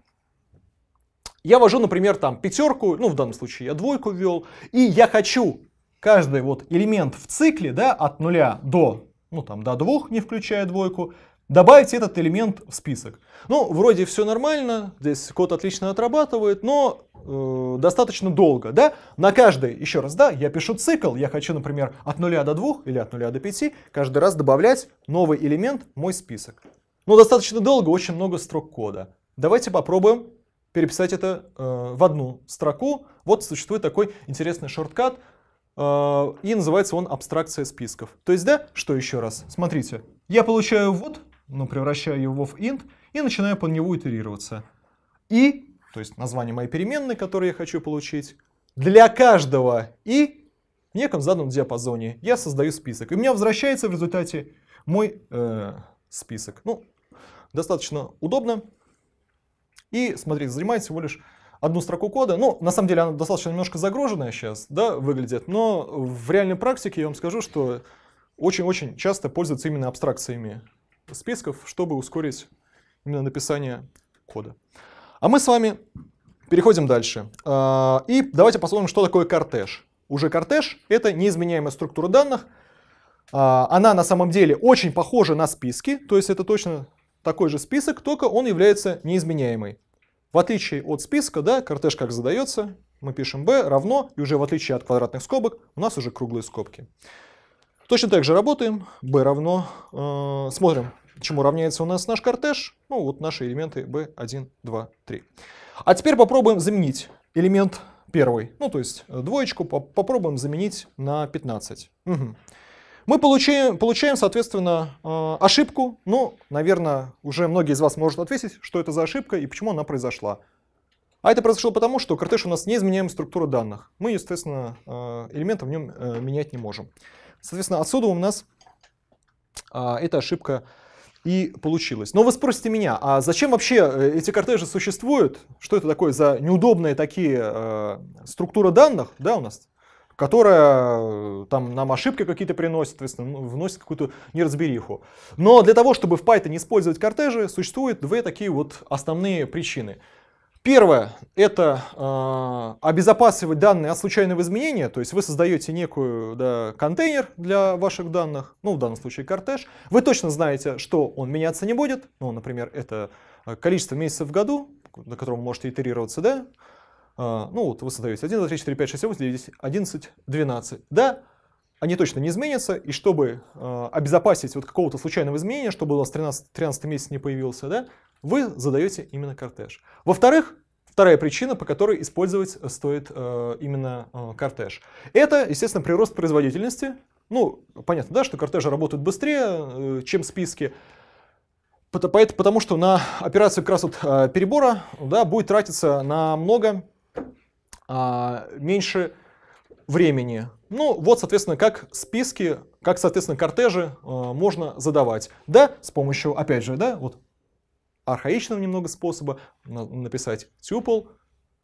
Я вожу, например, там пятерку, ну в данном случае я двойку ввел, и я хочу каждый вот элемент в цикле, да, от нуля до, ну там до двух, не включая двойку, добавить этот элемент в список. Ну, вроде все нормально, здесь код отлично отрабатывает, но э, достаточно долго, да? На каждый, еще раз, да, я пишу цикл, я хочу, например, от 0 до 2 или от 0 до 5 каждый раз добавлять новый элемент в мой список. Ну достаточно долго, очень много строк кода. Давайте попробуем переписать это э, в одну строку. Вот существует такой интересный шорткат, э, и называется он абстракция списков. То есть, да, что еще раз? Смотрите, я получаю вот, но превращаю его в int, и начинаю по нему итерироваться. И, то есть название моей переменной, которую я хочу получить, для каждого и в неком заданном диапазоне я создаю список. И у меня возвращается в результате мой э, список. Ну, достаточно удобно. И, смотрите, занимает всего лишь одну строку кода. Ну, на самом деле она достаточно немножко загруженная сейчас, да, выглядит, но в реальной практике я вам скажу, что очень-очень часто пользуются именно абстракциями списков, чтобы ускорить именно написание кода. А мы с вами переходим дальше. А, и давайте посмотрим, что такое кортеж. Уже кортеж — это неизменяемая структура данных. А, она на самом деле очень похожа на списки, то есть это точно такой же список, только он является неизменяемый. В отличие от списка, да, кортеж как задается, мы пишем b равно, и уже в отличие от квадратных скобок, у нас уже круглые скобки. Точно так же работаем, b равно, э, смотрим, чему равняется у нас наш кортеж, ну вот наши элементы b1, 2, 3. А теперь попробуем заменить элемент первый, ну то есть э, двоечку, по попробуем заменить на 15. Угу. Мы получаем, получаем соответственно, э, ошибку. Ну, наверное, уже многие из вас могут ответить, что это за ошибка и почему она произошла. А это произошло потому, что кортеж у нас неизменяемая структура данных. Мы, естественно, э, элементы в нем э, менять не можем. Соответственно, отсюда у нас эта ошибка и получилась. Но вы спросите меня, а зачем вообще эти кортежи существуют? Что это такое за неудобные такие э, структура данных? Да, у нас которая э, там нам ошибки какие-то приносит, ну, вносит какую-то неразбериху. Но для того, чтобы в Python использовать кортежи, существуют две такие вот основные причины. Первое – это э, обезопасивать данные от случайного изменения, то есть вы создаете некую да, контейнер для ваших данных, ну в данном случае кортеж, вы точно знаете, что он меняться не будет, ну, например, это э, количество месяцев в году, на котором вы можете итерироваться, да, а, ну вот вы создаете 1, 2, 3, 4, 5, 6, 7, 9, 10, 11, 12. Да, они точно не изменятся, и чтобы а, обезопасить вот какого-то случайного изменения, чтобы у вас 13, 13 месяц не появился, да, вы задаете именно кортеж. Во-вторых, вторая причина, по которой использовать стоит а, именно кортеж. Это, естественно, прирост производительности. Ну, понятно, да, что кортежи работают быстрее, э, чем списки, потому, что на операцию как раз вот, перебора да, будет тратиться намного много а, меньше времени. Ну, вот, соответственно, как списки, как, соответственно, кортежи э, можно задавать. Да, с помощью, опять же, да, вот архаичного немного способа на, написать tuple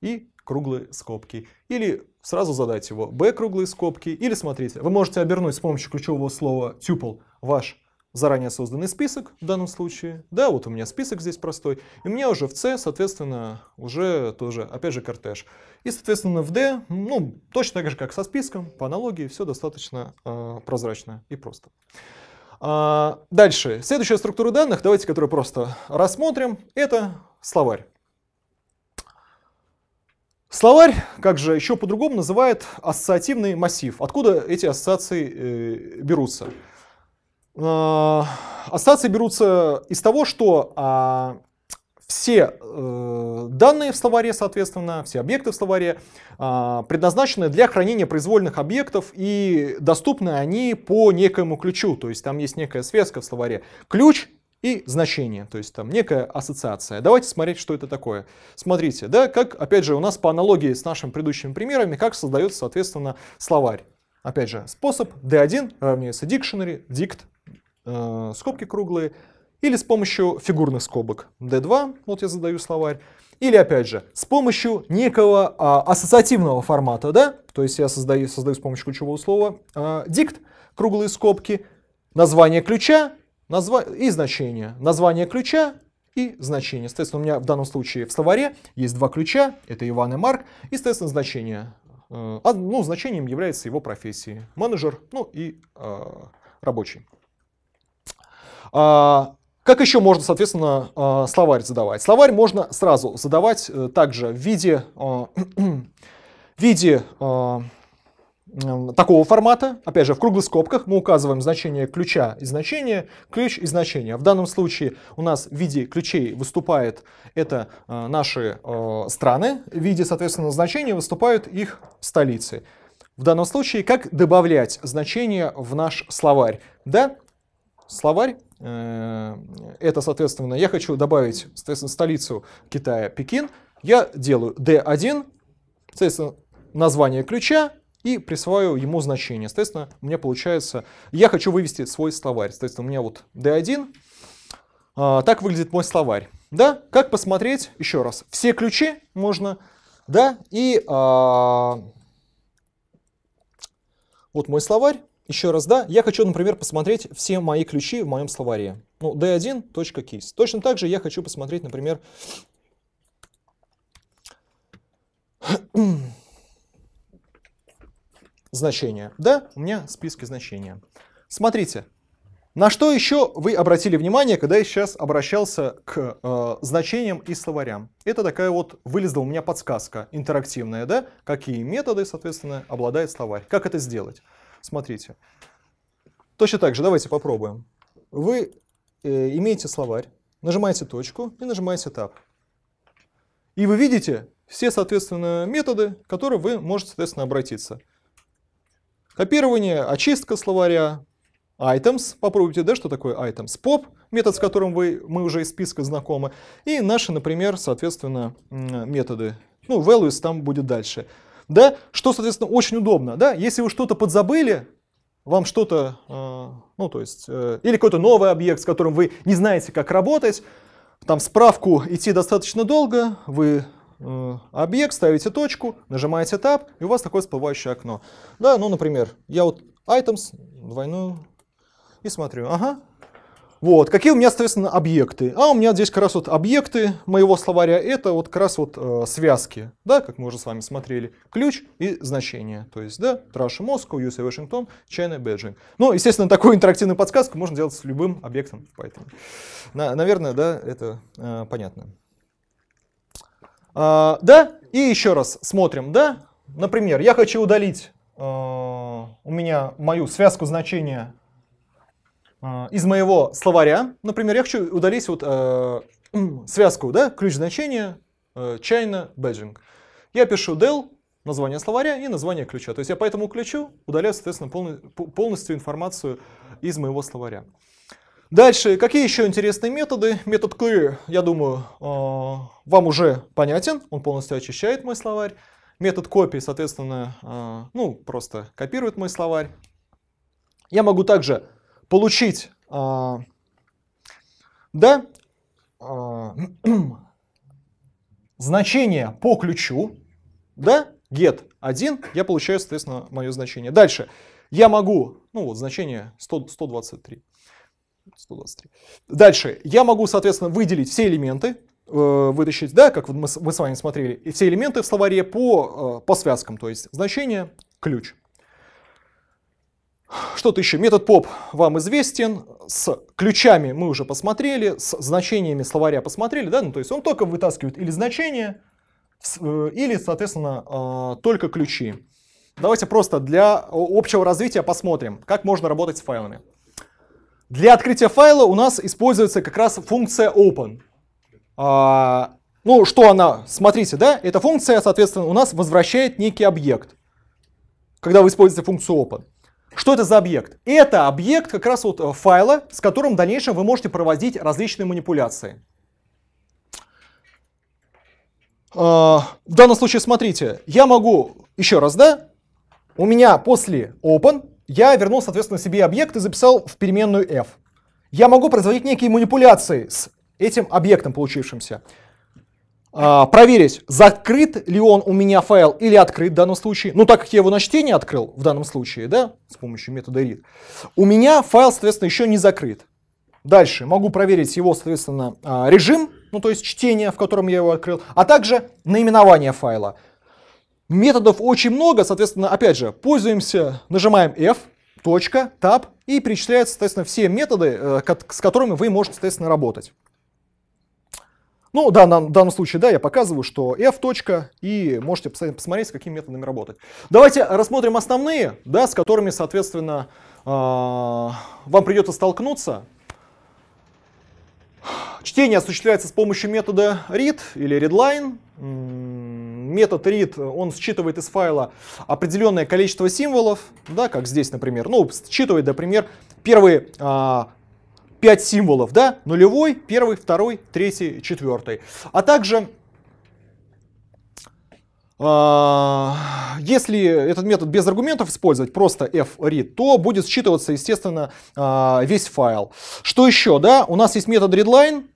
и круглые скобки. Или сразу задать его b круглые скобки, или смотрите, вы можете обернуть с помощью ключевого слова tuple ваш заранее созданный список в данном случае. Да, вот у меня список здесь простой. И у меня уже в C, соответственно, уже тоже, опять же, кортеж. И, соответственно, в D, ну, точно так же, как со списком, по аналогии, все достаточно э, прозрачно и просто. А, дальше. Следующая структура данных, давайте которую просто рассмотрим, это словарь. Словарь, как же еще по-другому называют ассоциативный массив. Откуда эти ассоциации э, берутся? Ассоциации берутся из того, что а, все э, данные в словаре, соответственно, все объекты в словаре э, предназначены для хранения произвольных объектов и доступны они по некоему ключу, то есть там есть некая связка в словаре. Ключ и значение, то есть там некая ассоциация. Давайте смотреть, что это такое. Смотрите, да, как, опять же, у нас по аналогии с нашими предыдущими примерами, как создается, соответственно, словарь. Опять же, способ D1 равняется dictionary, dict, э, скобки круглые, или с помощью фигурных скобок D2, вот я задаю словарь, или опять же с помощью некого а, ассоциативного формата, да, то есть я создаю, создаю с помощью ключевого слова а, э, дикт, круглые скобки, название ключа назва и значение, название ключа и значение. Соответственно, у меня в данном случае в словаре есть два ключа, это Иван и Марк, и, соответственно, значение Э, ну, значением является его профессии, менеджер, ну и э, рабочий. А, как еще можно, соответственно, э, словарь задавать? Словарь можно сразу задавать также в виде, в виде такого формата, опять же, в круглых скобках мы указываем значение ключа и значение ключ и значение. В данном случае у нас в виде ключей выступает это э, наши э, страны, в виде, соответственно, значения выступают их столицы. В данном случае, как добавлять значение в наш словарь? Да, словарь, э, это, соответственно, я хочу добавить, соответственно, столицу Китая, Пекин. Я делаю D1, соответственно, название ключа, и присваиваю ему значение. Соответственно, у меня получается, я хочу вывести свой словарь. Соответственно, у меня вот D1, а, так выглядит мой словарь. Да, как посмотреть, еще раз, все ключи можно, да, и а, вот мой словарь, еще раз, да, я хочу, например, посмотреть все мои ключи в моем словаре. Ну, d1.keys. Точно так же я хочу посмотреть, например, значения. Да, у меня списки значения. Смотрите, на что еще вы обратили внимание, когда я сейчас обращался к э, значениям и словарям? Это такая вот вылезла у меня подсказка интерактивная, да? Какие методы, соответственно, обладает словарь? Как это сделать? Смотрите. Точно так же, давайте попробуем. Вы э, имеете словарь, нажимаете точку и нажимаете Tab. И вы видите все, соответственно, методы, к которым вы можете, соответственно, обратиться. Копирование, очистка словаря, items, попробуйте, да, что такое items, pop, метод, с которым вы, мы уже из списка знакомы, и наши, например, соответственно, методы. Ну, values там будет дальше. Да, что, соответственно, очень удобно, да, если вы что-то подзабыли, вам что-то, э, ну, то есть, э, или какой-то новый объект, с которым вы не знаете, как работать, там справку идти достаточно долго, вы Э, объект, ставите точку, нажимаете Tab, и у вас такое всплывающее окно. Да, ну, например, я вот Items, двойную, и смотрю, ага, вот, какие у меня, соответственно, объекты? А у меня здесь как раз вот объекты моего словаря, это вот как раз вот э, связки, да, как мы уже с вами смотрели, ключ и значение, то есть, да, Russia, Moscow, USA, Washington, China, Beijing. Ну, естественно, такую интерактивную подсказку можно делать с любым объектом в Python. На, наверное, да, это э, понятно. А, да, и еще раз смотрим, да. Например, я хочу удалить э, у меня мою связку значения э, из моего словаря. Например, я хочу удалить вот э, связку, да, ключ значения э, China Badging. Я пишу del, название словаря и название ключа. То есть я по этому ключу удаляю, соответственно, полный, полностью информацию из моего словаря. Дальше, какие еще интересные методы? Метод clear, я думаю, э, вам уже понятен, он полностью очищает мой словарь. Метод copy, соответственно, э, ну, просто копирует мой словарь. Я могу также получить, э, да, значение по ключу, да, get 1, я получаю, соответственно, мое значение. Дальше, я могу, ну вот, значение 100, 123, 123. Дальше. Я могу, соответственно, выделить все элементы, э, вытащить, да, как мы с вами смотрели, и все элементы в словаре по, э, по связкам, то есть значение, ключ. Что-то еще. Метод pop вам известен. С ключами мы уже посмотрели, с значениями словаря посмотрели, да, ну то есть он только вытаскивает или значение, э, или, соответственно, только ключи. Давайте просто для общего развития посмотрим, как можно работать с файлами. Для открытия файла у нас используется как раз функция open. А, ну, что она? Смотрите, да? Эта функция, соответственно, у нас возвращает некий объект, когда вы используете функцию open. Что это за объект? Это объект как раз вот э, файла, с которым в дальнейшем вы можете проводить различные манипуляции. А, в данном случае, смотрите, я могу, еще раз, да, у меня после open я вернул, соответственно, себе объект и записал в переменную f. Я могу производить некие манипуляции с этим объектом получившимся. А, проверить, закрыт ли он у меня файл или открыт в данном случае. Ну, так как я его на чтение открыл в данном случае, да, с помощью метода read, у меня файл, соответственно, еще не закрыт. Дальше могу проверить его, соответственно, а, режим, ну, то есть чтение, в котором я его открыл, а также наименование файла. Методов очень много, соответственно, опять же, пользуемся, нажимаем F, точка, tab, и перечисляются, соответственно, все методы, э, с которыми вы можете, соответственно, работать. Ну, да, на, в данном случае, да, я показываю, что F точка, и можете посмотреть, с какими методами работать. Давайте рассмотрим основные, да, с которыми, соответственно, а, вам придется столкнуться. Чтение осуществляется с помощью метода read или readline метод read, он считывает из файла определенное количество символов, да, как здесь, например. Ну, считывает, например, первые а, 5 символов, да, нулевой, первый, второй, третий, четвертый. А также а, если этот метод без аргументов использовать, просто f.read, то будет считываться, естественно, а, весь файл. Что еще? Да? У нас есть метод readline,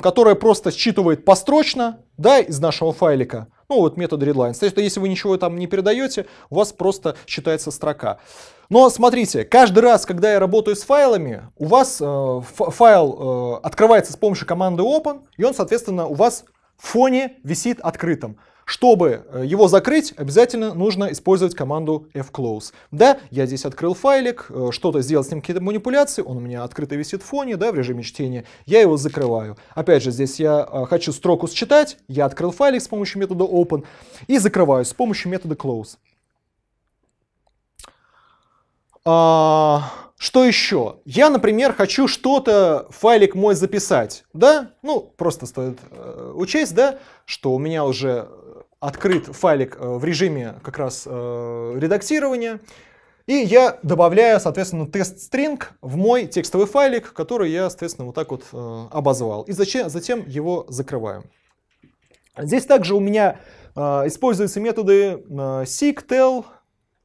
которая просто считывает построчно да, из нашего файлика. Ну вот метод readlines. То есть, если вы ничего там не передаете, у вас просто считается строка. Но смотрите, каждый раз, когда я работаю с файлами, у вас э, файл э, открывается с помощью команды open, и он, соответственно, у вас в фоне висит открытым. Чтобы э, его закрыть, обязательно нужно использовать команду fclose. Да, я здесь открыл файлик, э, что-то сделал с ним какие-то манипуляции, он у меня открыто висит в фоне, да, в режиме чтения, я его закрываю. Опять же, здесь я э, хочу строку считать, я открыл файлик с помощью метода open и закрываю с помощью метода close. А, что еще? Я, например, хочу что-то, файлик мой записать, да? Ну, просто стоит э, учесть, да, что у меня уже открыт файлик э, в режиме как раз э, редактирования. И я добавляю, соответственно, тест-стринг в мой текстовый файлик, который я, соответственно, вот так вот э, обозвал. И зачем, затем его закрываю. Здесь также у меня используются методы seek, tell,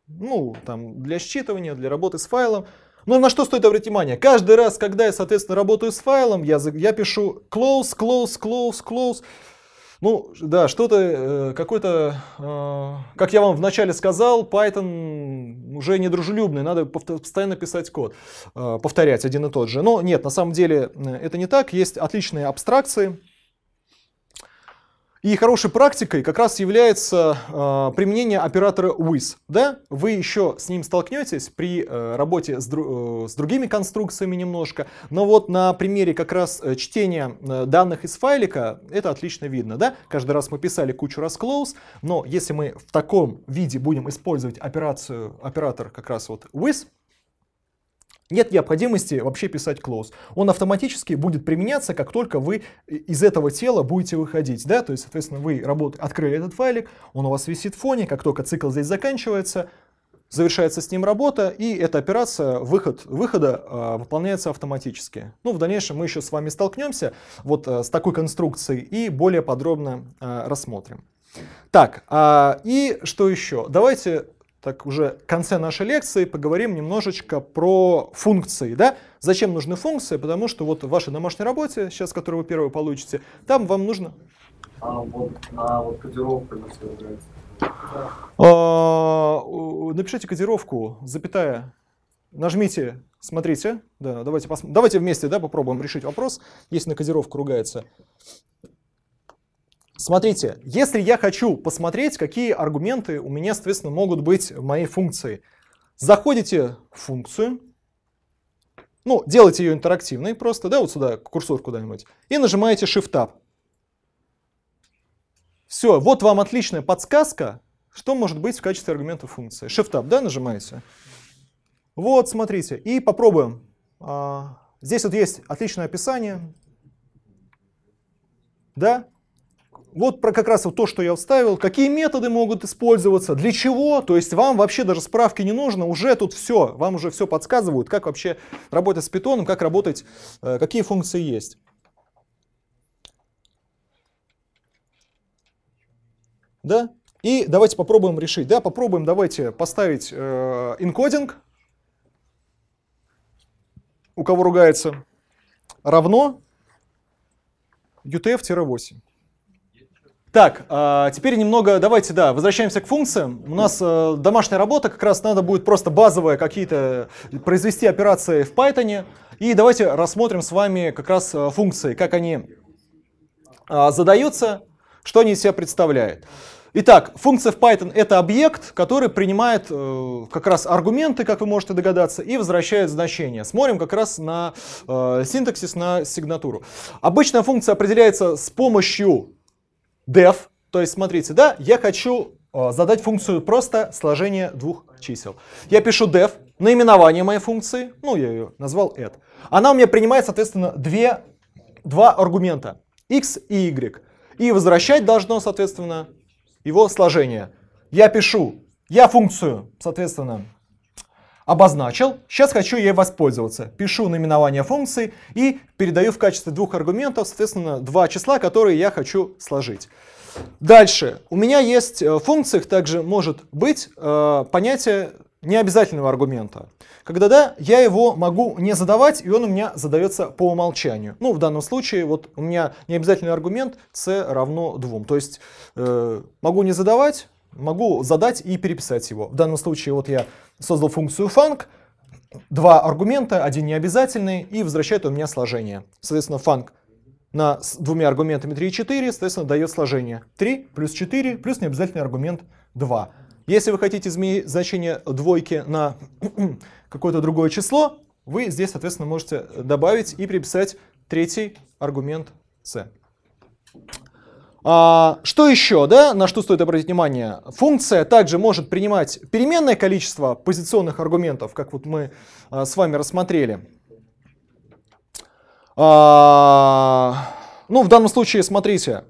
ну, там, для считывания, для работы с файлом. Но на что стоит обратить внимание? Каждый раз, когда я, соответственно, работаю с файлом, я, я пишу close, close, close, close. Ну, да, что-то, э, какой-то, э, как я вам вначале сказал, Python уже недружелюбный, надо постоянно писать код, э, повторять один и тот же. Но нет, на самом деле это не так, есть отличные абстракции, и хорошей практикой как раз является э, применение оператора with. Да? Вы еще с ним столкнетесь при э, работе с, дру, э, с другими конструкциями немножко, но вот на примере как раз э, чтения э, данных из файлика это отлично видно. Да? Каждый раз мы писали кучу раз close, но если мы в таком виде будем использовать операцию, оператор как раз вот with, нет необходимости вообще писать клоуз. Он автоматически будет применяться, как только вы из этого тела будете выходить. Да? То есть, соответственно, вы работ... открыли этот файлик, он у вас висит в фоне, как только цикл здесь заканчивается, завершается с ним работа, и эта операция выход, выхода э, выполняется автоматически. Ну, в дальнейшем мы еще с вами столкнемся вот э, с такой конструкцией и более подробно э, рассмотрим. Так, а, и что еще? Давайте так уже в конце нашей лекции поговорим немножечко про функции. Да? Зачем нужны функции? Потому что вот в вашей домашней работе, сейчас, которую вы первую получите, там вам нужно... А вот, а вот кодировка Напишите кодировку, запятая, нажмите, смотрите, да, давайте, пос... давайте вместе да, попробуем решить вопрос, если на кодировку ругается. Смотрите, если я хочу посмотреть, какие аргументы у меня, соответственно, могут быть в моей функции, заходите в функцию, ну, делайте ее интерактивной просто, да, вот сюда курсор куда-нибудь, и нажимаете Shift-Tab. Все, вот вам отличная подсказка, что может быть в качестве аргумента функции. Shift-Tab, да, нажимаете? Вот, смотрите, и попробуем. А, здесь вот есть отличное описание, да, вот про как раз вот то, что я вставил, какие методы могут использоваться, для чего, то есть вам вообще даже справки не нужно, уже тут все, вам уже все подсказывают, как вообще работать с питоном, как работать, э, какие функции есть. Да? И давайте попробуем решить, да, попробуем, давайте поставить э, у кого ругается, равно UTF-8. Так, а, теперь немного, давайте, да, возвращаемся к функциям. У нас э, домашняя работа, как раз надо будет просто базовые какие-то, произвести операции в Python. И давайте рассмотрим с вами как раз э, функции, как они а, задаются, что они из себя представляют. Итак, функция в Python это объект, который принимает э, как раз аргументы, как вы можете догадаться, и возвращает значение. Смотрим как раз на э, синтаксис, на сигнатуру. Обычная функция определяется с помощью def, то есть смотрите, да, я хочу э, задать функцию просто сложение двух чисел. Я пишу def, наименование моей функции, ну я ее назвал add. Она у меня принимает, соответственно, две, два аргумента, x и y. И возвращать должно, соответственно, его сложение. Я пишу, я функцию, соответственно, обозначил, сейчас хочу ей воспользоваться. Пишу наименование функции и передаю в качестве двух аргументов, соответственно, два числа, которые я хочу сложить. Дальше. У меня есть э, в функциях также может быть э, понятие необязательного аргумента. Когда да, я его могу не задавать, и он у меня задается по умолчанию. Ну, в данном случае, вот у меня необязательный аргумент c равно 2. То есть э, могу не задавать, могу задать и переписать его. В данном случае вот я создал функцию func, два аргумента, один необязательный, и возвращает у меня сложение. Соответственно, func на, с двумя аргументами 3 и 4, соответственно, дает сложение 3 плюс 4 плюс необязательный аргумент 2. Если вы хотите изменить значение двойки на какое-то другое число, вы здесь, соответственно, можете добавить и приписать третий аргумент c. А, что еще, да, на что стоит обратить внимание? Функция также может принимать переменное количество позиционных аргументов, как вот мы а, с вами рассмотрели. А, ну, в данном случае, смотрите,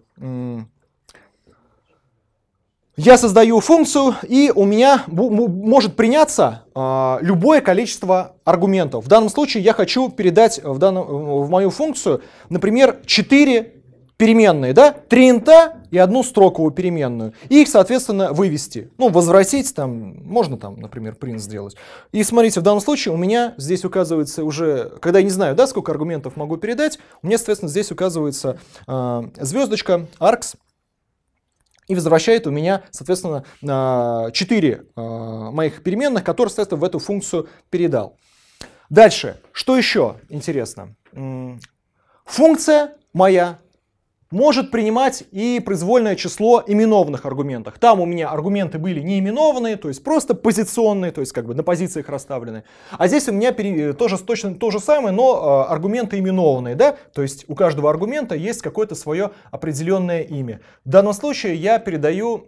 я создаю функцию, и у меня может приняться э, любое количество аргументов. В данном случае я хочу передать в, данном, в мою функцию, например, 4 переменные, да, три инта и одну строковую переменную. И их, соответственно, вывести. Ну, возвратить там, можно там, например, print сделать. И смотрите, в данном случае у меня здесь указывается уже, когда я не знаю, да, сколько аргументов могу передать, у меня, соответственно, здесь указывается э, звездочка, arcs, и возвращает у меня, соответственно, 4 а, моих переменных, которые, соответственно, в эту функцию передал. Дальше, что еще интересно? Функция моя может принимать и произвольное число именованных аргументов. Там у меня аргументы были неименованные, то есть просто позиционные, то есть как бы на позициях расставлены. А здесь у меня э, тоже точно то же самое, но а, аргументы именованные, да? То есть у каждого аргумента есть какое-то свое определенное имя. В данном случае я передаю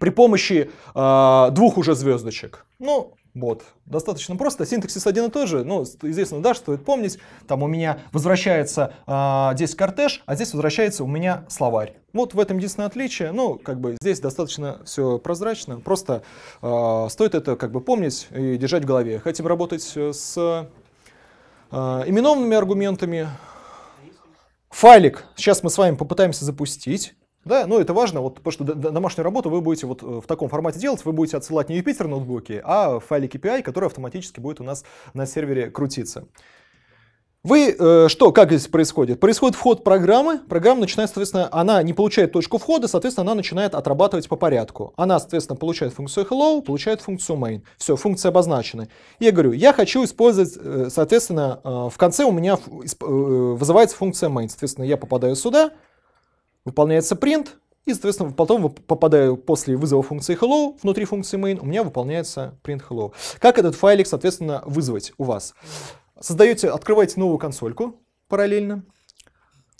при помощи э, двух уже звездочек. Ну, бот. Достаточно просто. Синтаксис один и тот же. Ну, известно, да, стоит помнить. Там у меня возвращается э, здесь кортеж, а здесь возвращается у меня словарь. Вот в этом единственное отличие. Ну, как бы здесь достаточно все прозрачно. Просто э, стоит это как бы помнить и держать в голове. Хотим работать э, с э, именованными аргументами. Файлик сейчас мы с вами попытаемся запустить. Да, но ну, это важно, вот, потому что домашнюю работу вы будете вот э, в таком формате делать, вы будете отсылать не Юпитер ноутбуки, а файлик API, который автоматически будет у нас на сервере крутиться. Вы э, что, как здесь происходит? Происходит вход программы, программа начинает, соответственно, она не получает точку входа, соответственно, она начинает отрабатывать по порядку. Она, соответственно, получает функцию hello, получает функцию main. Все, функции обозначены. Я говорю, я хочу использовать, э, соответственно, э, в конце у меня вызывается функция main. Соответственно, я попадаю сюда, выполняется print, и, соответственно, потом попадаю после вызова функции hello, внутри функции main у меня выполняется print hello. Как этот файлик, соответственно, вызвать у вас? Создаете, открываете новую консольку параллельно.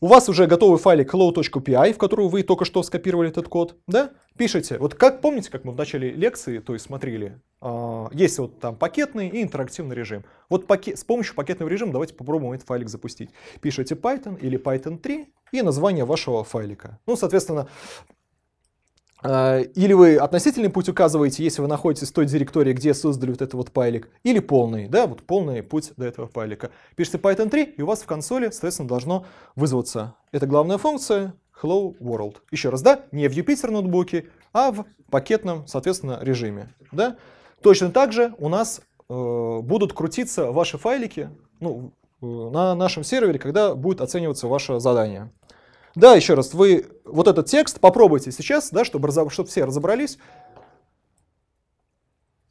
У вас уже готовый файлик hello.py, в которую вы только что скопировали этот код, да? Пишите. Вот как помните, как мы в начале лекции, то есть смотрели, э, есть вот там пакетный и интерактивный режим. Вот пакет, с помощью пакетного режима давайте попробуем этот файлик запустить. Пишите Python или Python 3 и название вашего файлика. Ну, соответственно, э, или вы относительный путь указываете, если вы находитесь в той директории, где создали вот этот вот файлик, или полный, да, вот полный путь до этого файлика. Пишите Python 3, и у вас в консоли, соответственно, должно вызваться. эта главная функция Hello World. Еще раз, да, не в Jupyter ноутбуке, а в пакетном, соответственно, режиме, да. Точно так же у нас э, будут крутиться ваши файлики, ну, Э, на нашем сервере, когда будет оцениваться ваше задание. Да, еще раз, вы вот этот текст попробуйте сейчас, да, чтобы, чтобы все разобрались,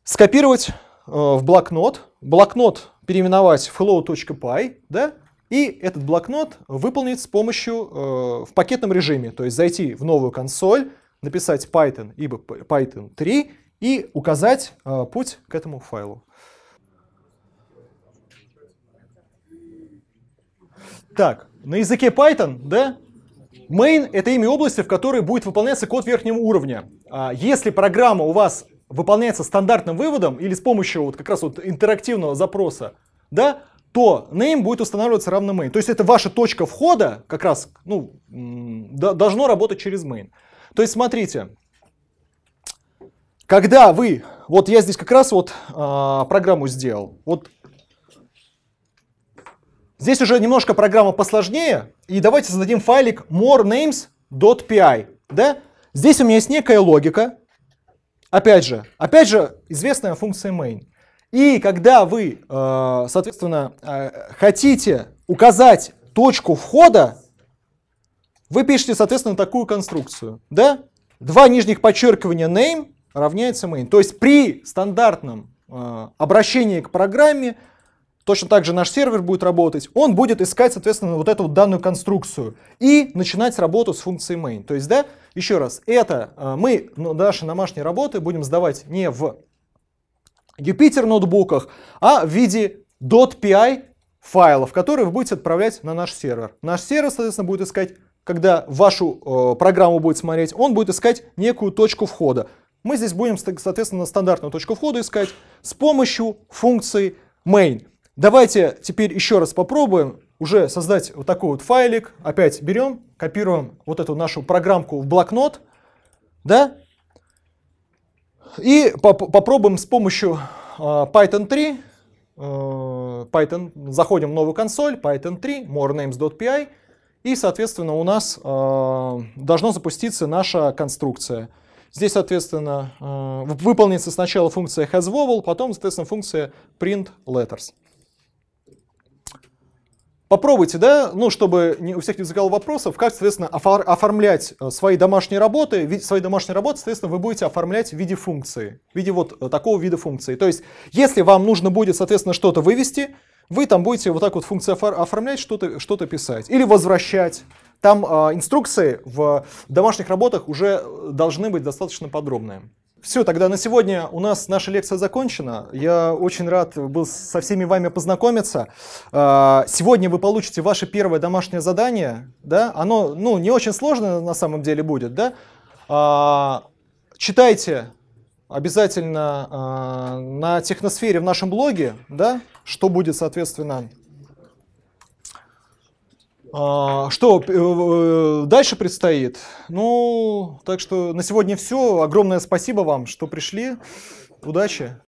скопировать э, в блокнот, блокнот переименовать в hello.py, да, и этот блокнот выполнить с помощью э, в пакетном режиме, то есть зайти в новую консоль, написать Python, ибо Python 3, и указать э, путь к этому файлу. Так, на языке Python, да, main — это имя области, в которой будет выполняться код верхнего уровня. А если программа у вас выполняется стандартным выводом или с помощью вот как раз вот интерактивного запроса, да, то name будет устанавливаться равно main. То есть это ваша точка входа как раз ну, должно работать через main. То есть смотрите, когда вы, вот я здесь как раз вот э, программу сделал, вот Здесь уже немножко программа посложнее. И давайте создадим файлик morenames.py. Да? Здесь у меня есть некая логика. Опять же, опять же, известная функция main. И когда вы, э, соответственно, э, хотите указать точку входа, вы пишете, соответственно, такую конструкцию. Да? Два нижних подчеркивания name равняется main. То есть при стандартном э, обращении к программе Точно так же наш сервер будет работать. Он будет искать, соответственно, вот эту вот данную конструкцию и начинать работу с функцией main. То есть, да, еще раз, это э, мы ну, наши домашние работы будем сдавать не в Jupyter ноутбуках, а в виде .py файлов, которые вы будете отправлять на наш сервер. Наш сервер, соответственно, будет искать, когда вашу э, программу будет смотреть, он будет искать некую точку входа. Мы здесь будем, соответственно, стандартную точку входа искать с помощью функции main. Давайте теперь еще раз попробуем уже создать вот такой вот файлик. Опять берем, копируем вот эту нашу программку в блокнот, да, и поп попробуем с помощью э, Python 3, э, а, Python, заходим в новую консоль, Python 3, morenames.py, и, соответственно, у нас э, должна запуститься наша конструкция. Здесь, соответственно, э, выполнится сначала функция hasVowel, потом, соответственно, функция printLetters. Попробуйте, да, ну, чтобы не, у всех не возникало вопросов, как, соответственно, офор оформлять э, свои домашние работы. Ви, свои домашние работы, соответственно, вы будете оформлять в виде функции, в виде вот э, такого вида функции. То есть, если вам нужно будет, соответственно, что-то вывести, вы там будете вот так вот функции оформлять, что-то что писать или возвращать. Там э, инструкции в домашних работах уже э, должны быть достаточно подробные. Все, тогда на сегодня у нас наша лекция закончена. Я очень рад был со всеми вами познакомиться. А, сегодня вы получите ваше первое домашнее задание. Да? Оно ну, не очень сложное на самом деле будет. Да? А, читайте обязательно а, на техносфере в нашем блоге, да? что будет, соответственно, а, что э, э, дальше предстоит? Ну, так что на сегодня все. Огромное спасибо вам, что пришли. Удачи!